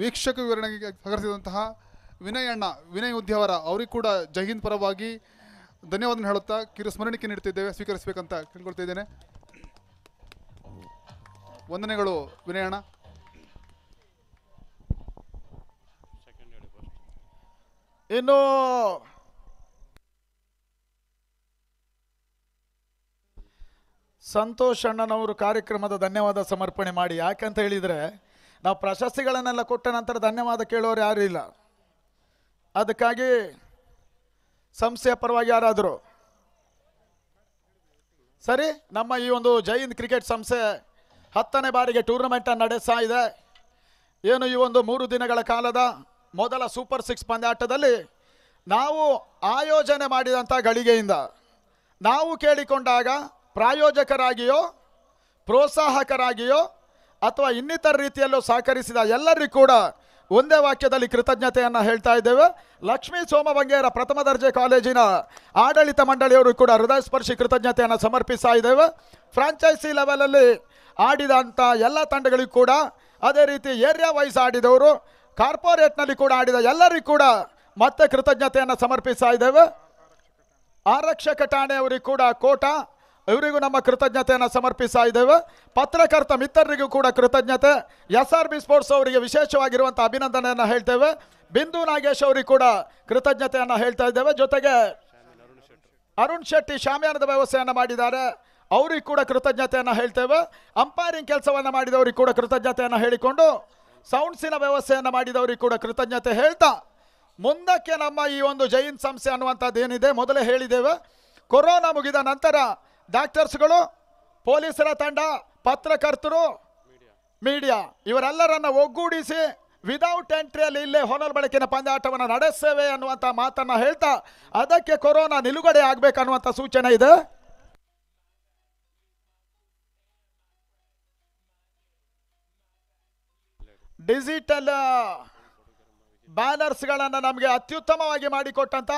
ವೀಕ್ಷಕ ವಿವರಣೆಗೆ ಸಗರಿಸಿದಂತಹ ವಿನಯ್ ಅಣ್ಣ ವಿನಯ್ ಉದ್ಯಾವರ ಅವರಿಗೂ ಕೂಡ ಜೈಹಿಂದ್ ಪರವಾಗಿ ಧನ್ಯವಾದ ಹೇಳುತ್ತಾ ಕಿರು ಸ್ಮರಣಿಕೆ ನೀಡುತ್ತಿದ್ದೇವೆ ಸ್ವೀಕರಿಸಬೇಕಂತ ಕೇಳ್ಕೊಳ್ತಿದ್ದೇನೆ ವಂದನೆಗಳು ವಿನಯಣ್ಣ ಅಣ್ಣ ಇನ್ನು ಸಂತೋಷ್ ಅಣ್ಣನವರು ಕಾರ್ಯಕ್ರಮದ ಧನ್ಯವಾದ ಸಮರ್ಪಣೆ ಮಾಡಿ ಯಾಕಂತ ಹೇಳಿದರೆ ನಾವು ಪ್ರಶಸ್ತಿಗಳನ್ನೆಲ್ಲ ಕೊಟ್ಟ ನಂತರ ಧನ್ಯವಾದ ಕೇಳೋರು ಯಾರೂ ಇಲ್ಲ ಅದಕ್ಕಾಗಿ ಸಂಸ್ಥೆಯ ಪರವಾಗಿ ಯಾರಾದರೂ ಸರಿ ನಮ್ಮ ಈ ಒಂದು ಜೈನ್ ಕ್ರಿಕೆಟ್ ಸಂಸ್ಥೆ ಹತ್ತನೇ ಬಾರಿಗೆ ಟೂರ್ನಮೆಂಟನ್ನು ನಡೆಸ್ತಾ ಇದೆ ಏನು ಈ ಒಂದು ಮೂರು ದಿನಗಳ ಕಾಲದ ಮೊದಲ ಸೂಪರ್ ಸಿಕ್ಸ್ ಪಂದ್ಯಾಟದಲ್ಲಿ ನಾವು ಆಯೋಜನೆ ಮಾಡಿದಂಥ ಗಳಿಗೆಯಿಂದ ನಾವು ಕೇಳಿಕೊಂಡಾಗ ಪ್ರಾಯೋಜಕರಾಗಿಯೋ ಪ್ರೋತ್ಸಾಹಕರಾಗಿಯೋ ಅಥವಾ ಇನ್ನಿತರ ರೀತಿಯಲ್ಲೂ ಸಹಕರಿಸಿದ ಎಲ್ಲರಿಗೂ ಕೂಡ ಒಂದೇ ವಾಕ್ಯದಲ್ಲಿ ಕೃತಜ್ಞತೆಯನ್ನು ಹೇಳ್ತಾ ಇದ್ದೇವೆ ಲಕ್ಷ್ಮೀ ಸೋಮವಂಗೇರ ಪ್ರಥಮ ದರ್ಜೆ ಕಾಲೇಜಿನ ಆಡಳಿತ ಮಂಡಳಿಯವರು ಕೂಡ ಹೃದಯ ಸ್ಪರ್ಶಿ ಕೃತಜ್ಞತೆಯನ್ನು ಸಮರ್ಪಿಸ್ತಾ ಇದ್ದೇವೆ ಫ್ರಾಂಚೈಸಿ ಲೆವೆಲಲ್ಲಿ ಆಡಿದಂಥ ಎಲ್ಲ ತಂಡಗಳಿಗೂ ಕೂಡ ಅದೇ ರೀತಿ ಏರಿಯಾ ವೈಸ್ ಆಡಿದವರು ಕಾರ್ಪೊರೇಟ್ನಲ್ಲಿ ಕೂಡ ಆಡಿದ ಎಲ್ಲರಿಗೂ ಕೂಡ ಮತ್ತೆ ಕೃತಜ್ಞತೆಯನ್ನು ಸಮರ್ಪಿಸ್ತಾ ಇದ್ದೇವೆ ಆರಕ್ಷಕ ಠಾಣೆಯವರಿಗೆ ಕೂಡ ಕೋಟ ಇವರಿಗೂ ನಮ್ಮ ಕೃತಜ್ಞತೆಯನ್ನು ಸಮರ್ಪಿಸ್ತಾ ಇದ್ದೇವೆ ಪತ್ರಕರ್ತ ಮಿತ್ರರಿಗೂ ಕೂಡ ಕೃತಜ್ಞತೆ ಎಸ್ ಆರ್ ಬಿ ಸ್ಪೋರ್ಟ್ಸ್ ಅವರಿಗೆ ವಿಶೇಷವಾಗಿರುವಂಥ ಅಭಿನಂದನೆಯನ್ನು ಹೇಳ್ತೇವೆ ಬಿಂದು ನಾಗೇಶ್ ಅವರಿಗೆ ಕೂಡ ಕೃತಜ್ಞತೆಯನ್ನು ಹೇಳ್ತಾ ಇದ್ದೇವೆ ಜೊತೆಗೆ ಅರುಣ್ ಶೆಟ್ಟಿ ಶಾಮಿಯಾನದ ವ್ಯವಸ್ಥೆಯನ್ನು ಮಾಡಿದ್ದಾರೆ ಅವ್ರಿಗೆ ಕೂಡ ಕೃತಜ್ಞತೆಯನ್ನು ಹೇಳ್ತೇವೆ ಅಂಪೈರಿಂಗ್ ಕೆಲಸವನ್ನು ಮಾಡಿದವರಿಗೆ ಕೂಡ ಕೃತಜ್ಞತೆಯನ್ನು ಹೇಳಿಕೊಂಡು ಸೌಂಡ್ಸಿನ ವ್ಯವಸ್ಥೆಯನ್ನು ಮಾಡಿದವರಿಗೆ ಕೂಡ ಕೃತಜ್ಞತೆ ಹೇಳ್ತಾ ಮುಂದಕ್ಕೆ ನಮ್ಮ ಈ ಒಂದು ಜೈನ್ ಸಂಸ್ಥೆ ಅನ್ನುವಂಥದ್ದು ಏನಿದೆ ಮೊದಲೇ ಹೇಳಿದ್ದೇವೆ ಕೊರೋನಾ ಮುಗಿದ ನಂತರ ಡಾಕ್ಟರ್ಸ್ಗಳು ಪೊಲೀಸರ ತಂಡ ಪತ್ರಕರ್ತರು ಮೀಡಿಯಾ ಇವರೆಲ್ಲರನ್ನ ಒಗ್ಗೂಡಿಸಿ ವಿದೌಟ್ ಎಂಟ್ರಿಯಲ್ಲಿ ಇಲ್ಲೇ ಹೊನಲ್ ಬೆಳಕಿನ ಪಂದ್ಯಾಟವನ್ನು ನಡೆಸ್ತೇವೆ ಅನ್ನುವಂಥ ಮಾತನ್ನು ಹೇಳ್ತಾ ಅದಕ್ಕೆ ಕೊರೋನಾ ನಿಲುಗಡೆ ಅನ್ನುವಂತ ಸೂಚನೆ ಇದೆ ಡಿಜಿಟಲ್ ಬ್ಯಾನರ್ಸ್ಗಳನ್ನು ನಮಗೆ ಅತ್ಯುತ್ತಮವಾಗಿ ಮಾಡಿಕೊಟ್ಟಂತ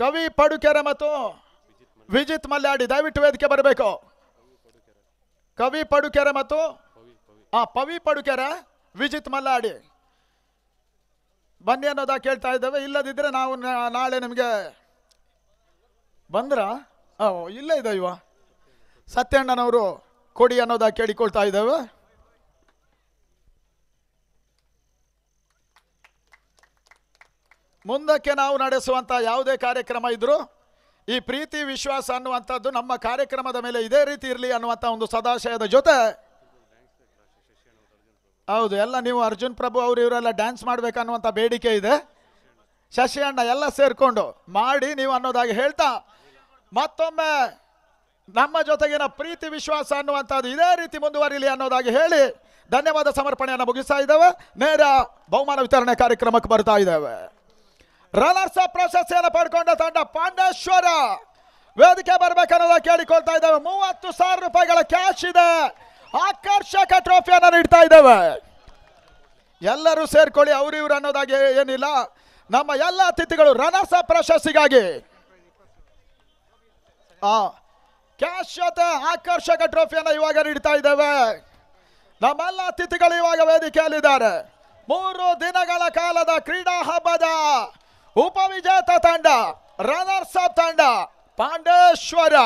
ಕವಿ ಪಡುಕೆರೆ ಮತ್ತು ವಿಜಿತ್ ಮಲ್ಯಾಡಿ ದಯವಿಟ್ಟು ವೇದಿಕೆ ಬರಬೇಕು ಕವಿ ಪಡುಕೆರೆ ಮತ್ತು ಆ ಪವಿ ಪಡುಕೆರೆ ವಿಜಿತ್ ಮಲ್ಲಾಡಿ ಬನ್ನಿ ಅನ್ನೋದ ಕೇಳ್ತಾ ಇದ್ದೇವೆ ಇಲ್ಲದಿದ್ದರೆ ನಾವು ನಾಳೆ ನಿಮಗೆ ಬಂದ್ರ ಇಲ್ಲ ಇದೆ ಇವ ಸತ್ಯಣ್ಣನವರು ಕೊಡಿ ಅನ್ನೋದ ಕೇಳಿಕೊಳ್ತಾ ಇದ್ದೇವೆ ಮುಂದಕ್ಕೆ ನಾವು ನಡೆಸುವಂಥ ಯಾವುದೇ ಕಾರ್ಯಕ್ರಮ ಇದ್ದರೂ ಈ ಪ್ರೀತಿ ವಿಶ್ವಾಸ ಅನ್ನುವಂಥದ್ದು ನಮ್ಮ ಕಾರ್ಯಕ್ರಮದ ಮೇಲೆ ಇದೇ ರೀತಿ ಇರಲಿ ಅನ್ನುವಂಥ ಒಂದು ಸದಾಶಯದ ಜೊತೆ ಹೌದು ಎಲ್ಲ ನೀವು ಅರ್ಜುನ್ ಪ್ರಭು ಅವರು ಇವರೆಲ್ಲ ಡ್ಯಾನ್ಸ್ ಮಾಡಬೇಕನ್ನುವಂಥ ಬೇಡಿಕೆ ಇದೆ ಶಶಿ ಅಣ್ಣ ಎಲ್ಲ ಸೇರಿಕೊಂಡು ಮಾಡಿ ನೀವು ಅನ್ನೋದಾಗಿ ಹೇಳ್ತಾ ಮತ್ತೊಮ್ಮೆ ನಮ್ಮ ಜೊತೆಗಿನ ಪ್ರೀತಿ ವಿಶ್ವಾಸ ಅನ್ನುವಂಥದ್ದು ಇದೇ ರೀತಿ ಮುಂದುವರಿಲಿ ಅನ್ನೋದಾಗಿ ಹೇಳಿ ಧನ್ಯವಾದ ಸಮರ್ಪಣೆಯನ್ನು ಮುಗಿಸ್ತಾ ಇದ್ದೇವೆ ನೇರ ಬಹುಮಾನ ವಿತರಣೆ ಕಾರ್ಯಕ್ರಮಕ್ಕೆ ಬರ್ತಾ ಇದ್ದೇವೆ ರನ್ನರ್ಸ್ ಪ್ರಶಸ್ತಿಯನ್ನು ಪಡ್ಕೊಂಡ ತಂಡ ಪಾಂಡೇಶ್ವರ ವೇದಿಕೆ ಬರಬೇಕನ್ನೋದ ಕೇಳಿಕೊಳ್ತಾ ಇದ್ದೇವೆ ಮೂವತ್ತು ಸಾವಿರ ರೂಪಾಯಿಗಳ ಕ್ಯಾಶ್ ಇದೆ ಆಕರ್ಷಕ ಟ್ರೋಫಿಯನ್ನು ನೀಡ್ತಾ ಇದ್ದೇವೆ ಎಲ್ಲರೂ ಸೇರ್ಕೊಳ್ಳಿ ಅವ್ರು ಇವ್ರು ಅನ್ನೋದಾಗಿ ಏನಿಲ್ಲ ನಮ್ಮ ಎಲ್ಲ ಅತಿಥಿಗಳು ರನರ್ಸ ಪ್ರಶಸ್ತಿಗಾಗಿ ಆ ಕ್ಯಾಶ್ ಜೊತೆ ಆಕರ್ಷಕ ಟ್ರೋಫಿಯನ್ನು ಇವಾಗ ನೀಡ್ತಾ ಇದ್ದೇವೆ ನಮ್ಮೆಲ್ಲ ಅತಿಥಿಗಳು ಇವಾಗ ವೇದಿಕೆಯಲ್ಲಿದ್ದಾರೆ ಮೂರು ದಿನಗಳ ಕಾಲದ ಕ್ರೀಡಾ ಹಬ್ಬದ ಉಪವಿಜೇತ ತಂಡ ರನರ್ಸ್ ಆಫ್ ತಂಡ ಪಾಂಡೇಶ್ವರ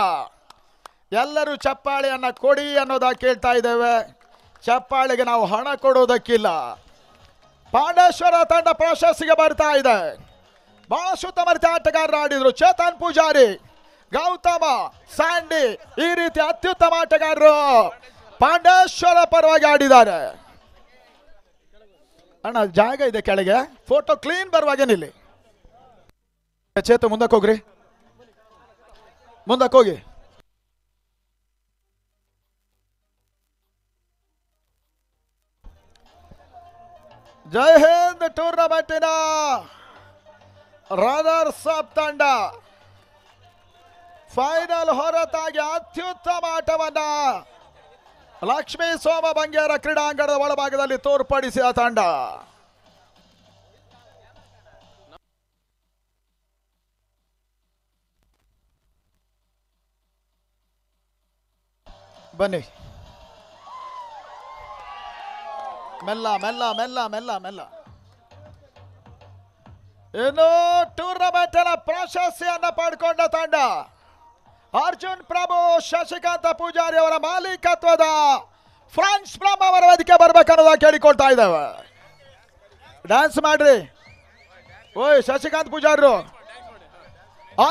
ಎಲ್ಲರೂ ಚಪ್ಪಾಳೆಯನ್ನು ಕೊಡಿ ಅನ್ನೋದಾಗಿ ಕೇಳ್ತಾ ಇದ್ದೇವೆ ಚಪ್ಪಾಳಿಗೆ ನಾವು ಹಣ ಕೊಡೋದಕ್ಕಿಲ್ಲ ಪಾಂಡೇಶ್ವರ ತಂಡ ಪ್ರಶಸ್ತಿಗೆ ಬರ್ತಾ ಇದೆ ಬಹಳ ಆಟಗಾರರು ಆಡಿದ್ರು ಚೇತನ್ ಪೂಜಾರಿ ಗೌತಮ ಸ್ಯಾಂಡಿ ಈ ರೀತಿ ಅತ್ಯುತ್ತಮ ಆಟಗಾರರು ಪಾಂಡೇಶ್ವರ ಪರವಾಗಿ ಆಡಿದ್ದಾರೆ ಅಣ್ಣ ಜಾಗ ಇದೆ ಕೆಳಗೆ ಫೋಟೋ ಕ್ಲೀನ್ ಬರುವಾಗೇನಿಲ್ಲ ಚೇತ ಮುಂದಕ್ಕೆ ಹೋಗ್ರಿ ಮುಂದಕ್ಕೆ ಹೋಗಿ ಜೈ ಹಿಂದ್ ಟೂರ್ನಮೆಂಟಿನ ರಾದರ್ ಸಾಬ್ ತಂಡ ಫೈನಲ್ ಹೊರತಾಗಿ ಅತ್ಯುತ್ತಮ ಆಟವನ್ನ ಲಕ್ಷ್ಮೀ ಸೋಮ ಬಂಗೇರ ಕ್ರೀಡಾಂಗಣದ ಒಳಭಾಗದಲ್ಲಿ ತೋರ್ಪಡಿಸಿದ ತಂಡ ಬನ್ನಿ ಮೆಲ್ಲ ಮೆಲ್ಲ ಮೆಲ್ಲ ಮೆಲ್ಲ ಮೆಲ್ಲ ಇನ್ನು ಟೂರ್ನಮೆಂಟ್ ಎಲ್ಲ ಪ್ರಾಶಸ್ತ್ಯವನ್ನು ಪಡ್ಕೊಂಡ ತಂಡ ಅರ್ಜುನ್ ಪ್ರಭು ಶಶಿಕಾಂತ ಪೂಜಾರಿ ಅವರ ಮಾಲೀಕತ್ವದ ಫ್ರಾನ್ಸ್ ಪ್ರಭು ಅವರ ವೇದಿಕೆ ಬರ್ಬೇಕನ್ನೋದ ಕೇಳಿಕೊಳ್ತಾ ಇದ್ದಾವೆ ಡ್ಯಾನ್ಸ್ ಮಾಡ್ರಿ ಓಯ್ ಶಶಿಕಾಂತ್ ಪೂಜಾರರು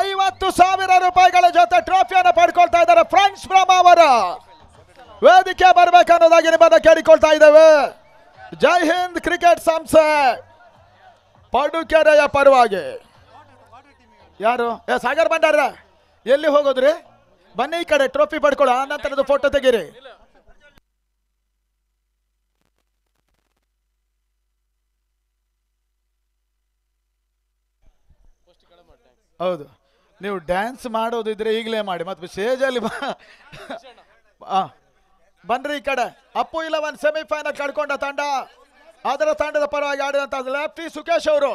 ಐವತ್ತು ಸಾವಿರ ರೂಪಾಯಿಗಳ ಜೊತೆ ಟ್ರೋಫಿಯನ್ನು ಪಡ್ಕೊಳ್ತಾ ಇದ್ದಾರೆ ಫ್ರಾನ್ಸ್ ಪ್ರಭು ಅವರ ವೇದಿಕೆ ಅನ್ನೋದಾಗಿ ನಿಮ್ಮನ್ನು ಕೇಳಿಕೊಳ್ತಾ ಇದ್ದೇವೆ ಜೈ ಹಿಂದ್ ಕ್ರಿಕೆಟ್ ಸಂಸ್ಥೆ ಪಡುಕೆರೆಯ ಪರವಾಗಿ ಯಾರು ಏ ಸಾಗರ್ ಭಂಡಾರ ಎಲ್ಲಿ ಹೋಗೋದ್ರಿ ಬನ್ನಿ ಈ ಕಡೆ ಟ್ರೋಫಿ ಪಡ್ಕೊಳ್ಳೋ ಆ ನಂತರದ ಫೋಟೋ ತೆಗೀರಿ ಹೌದು ನೀವು ಡ್ಯಾನ್ಸ್ ಮಾಡೋದಿದ್ರೆ ಈಗಲೇ ಮಾಡಿ ಮತ್ತೆ ಸ್ಟೇಜಲ್ಲಿ ಬನ್ರಿ ಈ ಕಡೆ ಅಪ್ಪು ಇಲ್ಲ ಒಂದು ಸೆಮಿಫೈನಲ್ ಕಳ್ಕೊಂಡ ತಂಡ ಅದರ ತಂಡದ ಪರವಾಗಿ ಆಡಿದಂತ ಲೆಫ್ಟಿ ಸುಖೇಶ್ ಅವರು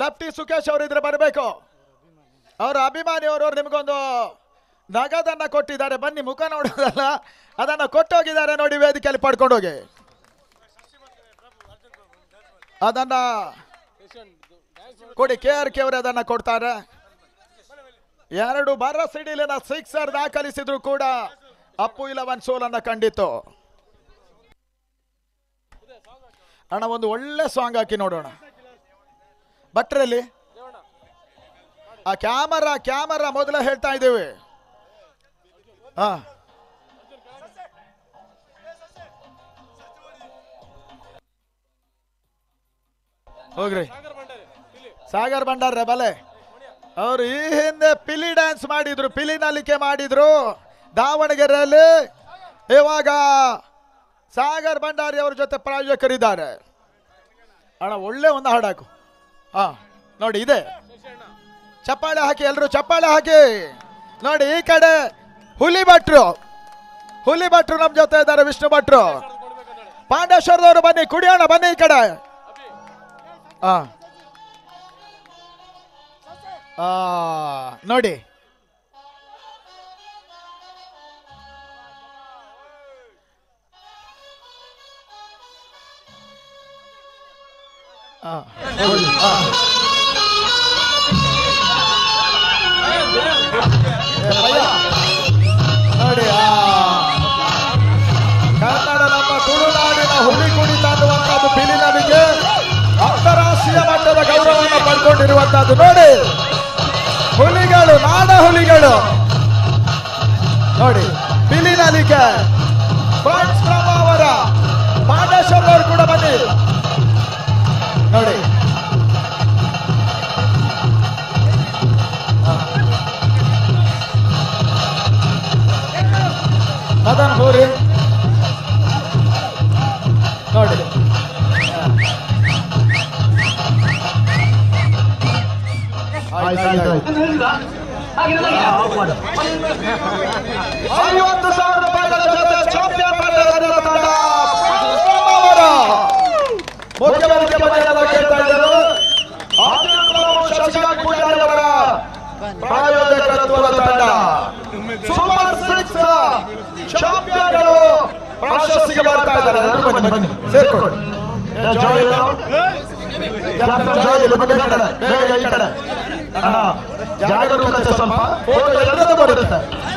ಲೆಫ್ಟಿ ಸುಖೇಶ್ ಅವರು ಇದ್ರೆ ಬರಬೇಕು ಅವರ ಅಭಿಮಾನಿಯವರು ಅವರು ನಿಮಗೊಂದು ನಗದನ್ನ ಕೊಟ್ಟಿದ್ದಾರೆ ಬನ್ನಿ ಮುಖ ನೋಡೋದಲ್ಲ ಅದನ್ನ ಕೊಟ್ಟೋಗಿದ್ದಾರೆ ನೋಡಿ ವೇದಿಕೆಯಲ್ಲಿ ಪಡ್ಕೊಂಡೋಗಿ ಅದನ್ನ ಕೊಡಿ ಕೆ ಆರ್ ಕೆ ಅವರು ಅದನ್ನ ಕೊಡ್ತಾರೆ ಎರಡು ಬರ ಸಿಡಿಲಿನ ಸಿಕ್ಸರ್ ದಾಖಲಿಸಿದ್ರು ಕೂಡ ಅಪ್ಪು ಇಲವನ್ ಸೋಲನ್ನ ಕಂಡಿತು ಅಣ್ಣ ಒಂದು ಒಳ್ಳೆ ಸಾಂಗ್ ಹಾಕಿ ನೋಡೋಣ ಭಟ್ರಲ್ಲಿ ಆ ಕ್ಯಾಮರಾ ಕ್ಯಾಮರಾ ಮೊದಲ ಹೇಳ್ತಾ ಇದ್ದೇವೆ ಹಾ ಹೋಗ್ರಿ ಸಾಗರ್ ಭಂಡಾರ್ರೆ ಬಲೆ ಅವ್ರು ಈ ಹಿಂದೆ ಪಿಲಿ ಡ್ಯಾನ್ಸ್ ಮಾಡಿದ್ರು ಪಿಲಿ ನಲಿಕೆ ಮಾಡಿದ್ರು ದಾವಣಗೆರೆಯಲ್ಲಿ ಇವಾಗ ಸಾಗರ್ ಭಂಡಾರಿ ಅವರ ಜೊತೆ ಪ್ರಾಯೋಜಕರಿದ್ದಾರೆ ಅಣ್ಣ ಒಳ್ಳೆ ಒಂದು ಹಾಡಾಕು ಹಾ ನೋಡಿ ಇದೆ ಚಪ್ಪಾಳೆ ಹಾಕಿ ಎಲ್ಲರೂ ಚಪ್ಪಾಳೆ ಹಾಕಿ ನೋಡಿ ಈ ಕಡೆ ಹುಲಿ ಭಟ್ರು ಹುಲಿ ಭಟ್ರು ನಮ್ಮ ಜೊತೆ ಇದ್ದಾರೆ ವಿಷ್ಣು ಭಟ್ರು ಪಾಂಡೇಶ್ವರದವರು ಬನ್ನಿ ಕುಡಿಯೋಣ ಬನ್ನಿ ಈ ಕಡೆ ಹಾ ನೋಡಿ ನೋಡಿ ಕನ್ನಡ ನಮ್ಮ ತುಳುನಾಡಿನ ಹುಲಿ ಕುಣಿತನ್ನುವಂಥದ್ದು ಬಿಲಿ ನಮಗೆ ಅಂತಾರಾಷ್ಟ್ರೀಯ ಮಟ್ಟದ ಗೌರವವನ್ನು ಪಡ್ಕೊಂಡಿರುವಂತಹದ್ದು ನೋಡಿ ಹುಲಿಗಳು ನಾಡ ಹುಲಿಗಳು ನೋಡಿ ಬಿಲಿ ನಲಿಕೆ ಅವರ ಅವರು ಕೂಡ ಬನ್ನಿ ನೋಡಿ ಮದನ್ ಹೋರಿ ನೋಡಿ ಐವತ್ತು ಸಾವಿರ ರೂಪಾಯಿಗಳ ಜೊತೆ ಚಾಂಪಿಯನ್ ಮುಖ್ಯಮಂತ್ರಿ ಪ್ರಾಯೋಜಕತ್ವದ ತಂಡ ಸೂಪರ್ ಸಿಕ್ಸ್ ಚಾಂಪಿಯನ್ಗಳು ಪ್ರಶಸ್ತಿಗೆ ಬರ್ತಾ ಇದ್ದಾರೆ ಎಲ್ಲರೂ ಬನ್ನಿ ಬನ್ನಿ ಸೇರ್ಕೊಳ್ಳಿ ಜಾಗರೂಕತೆ ಸ್ವಲ್ಪ ಫೋಟೋ ಎಲ್ಲರದ್ದು ಬರುತ್ತೆ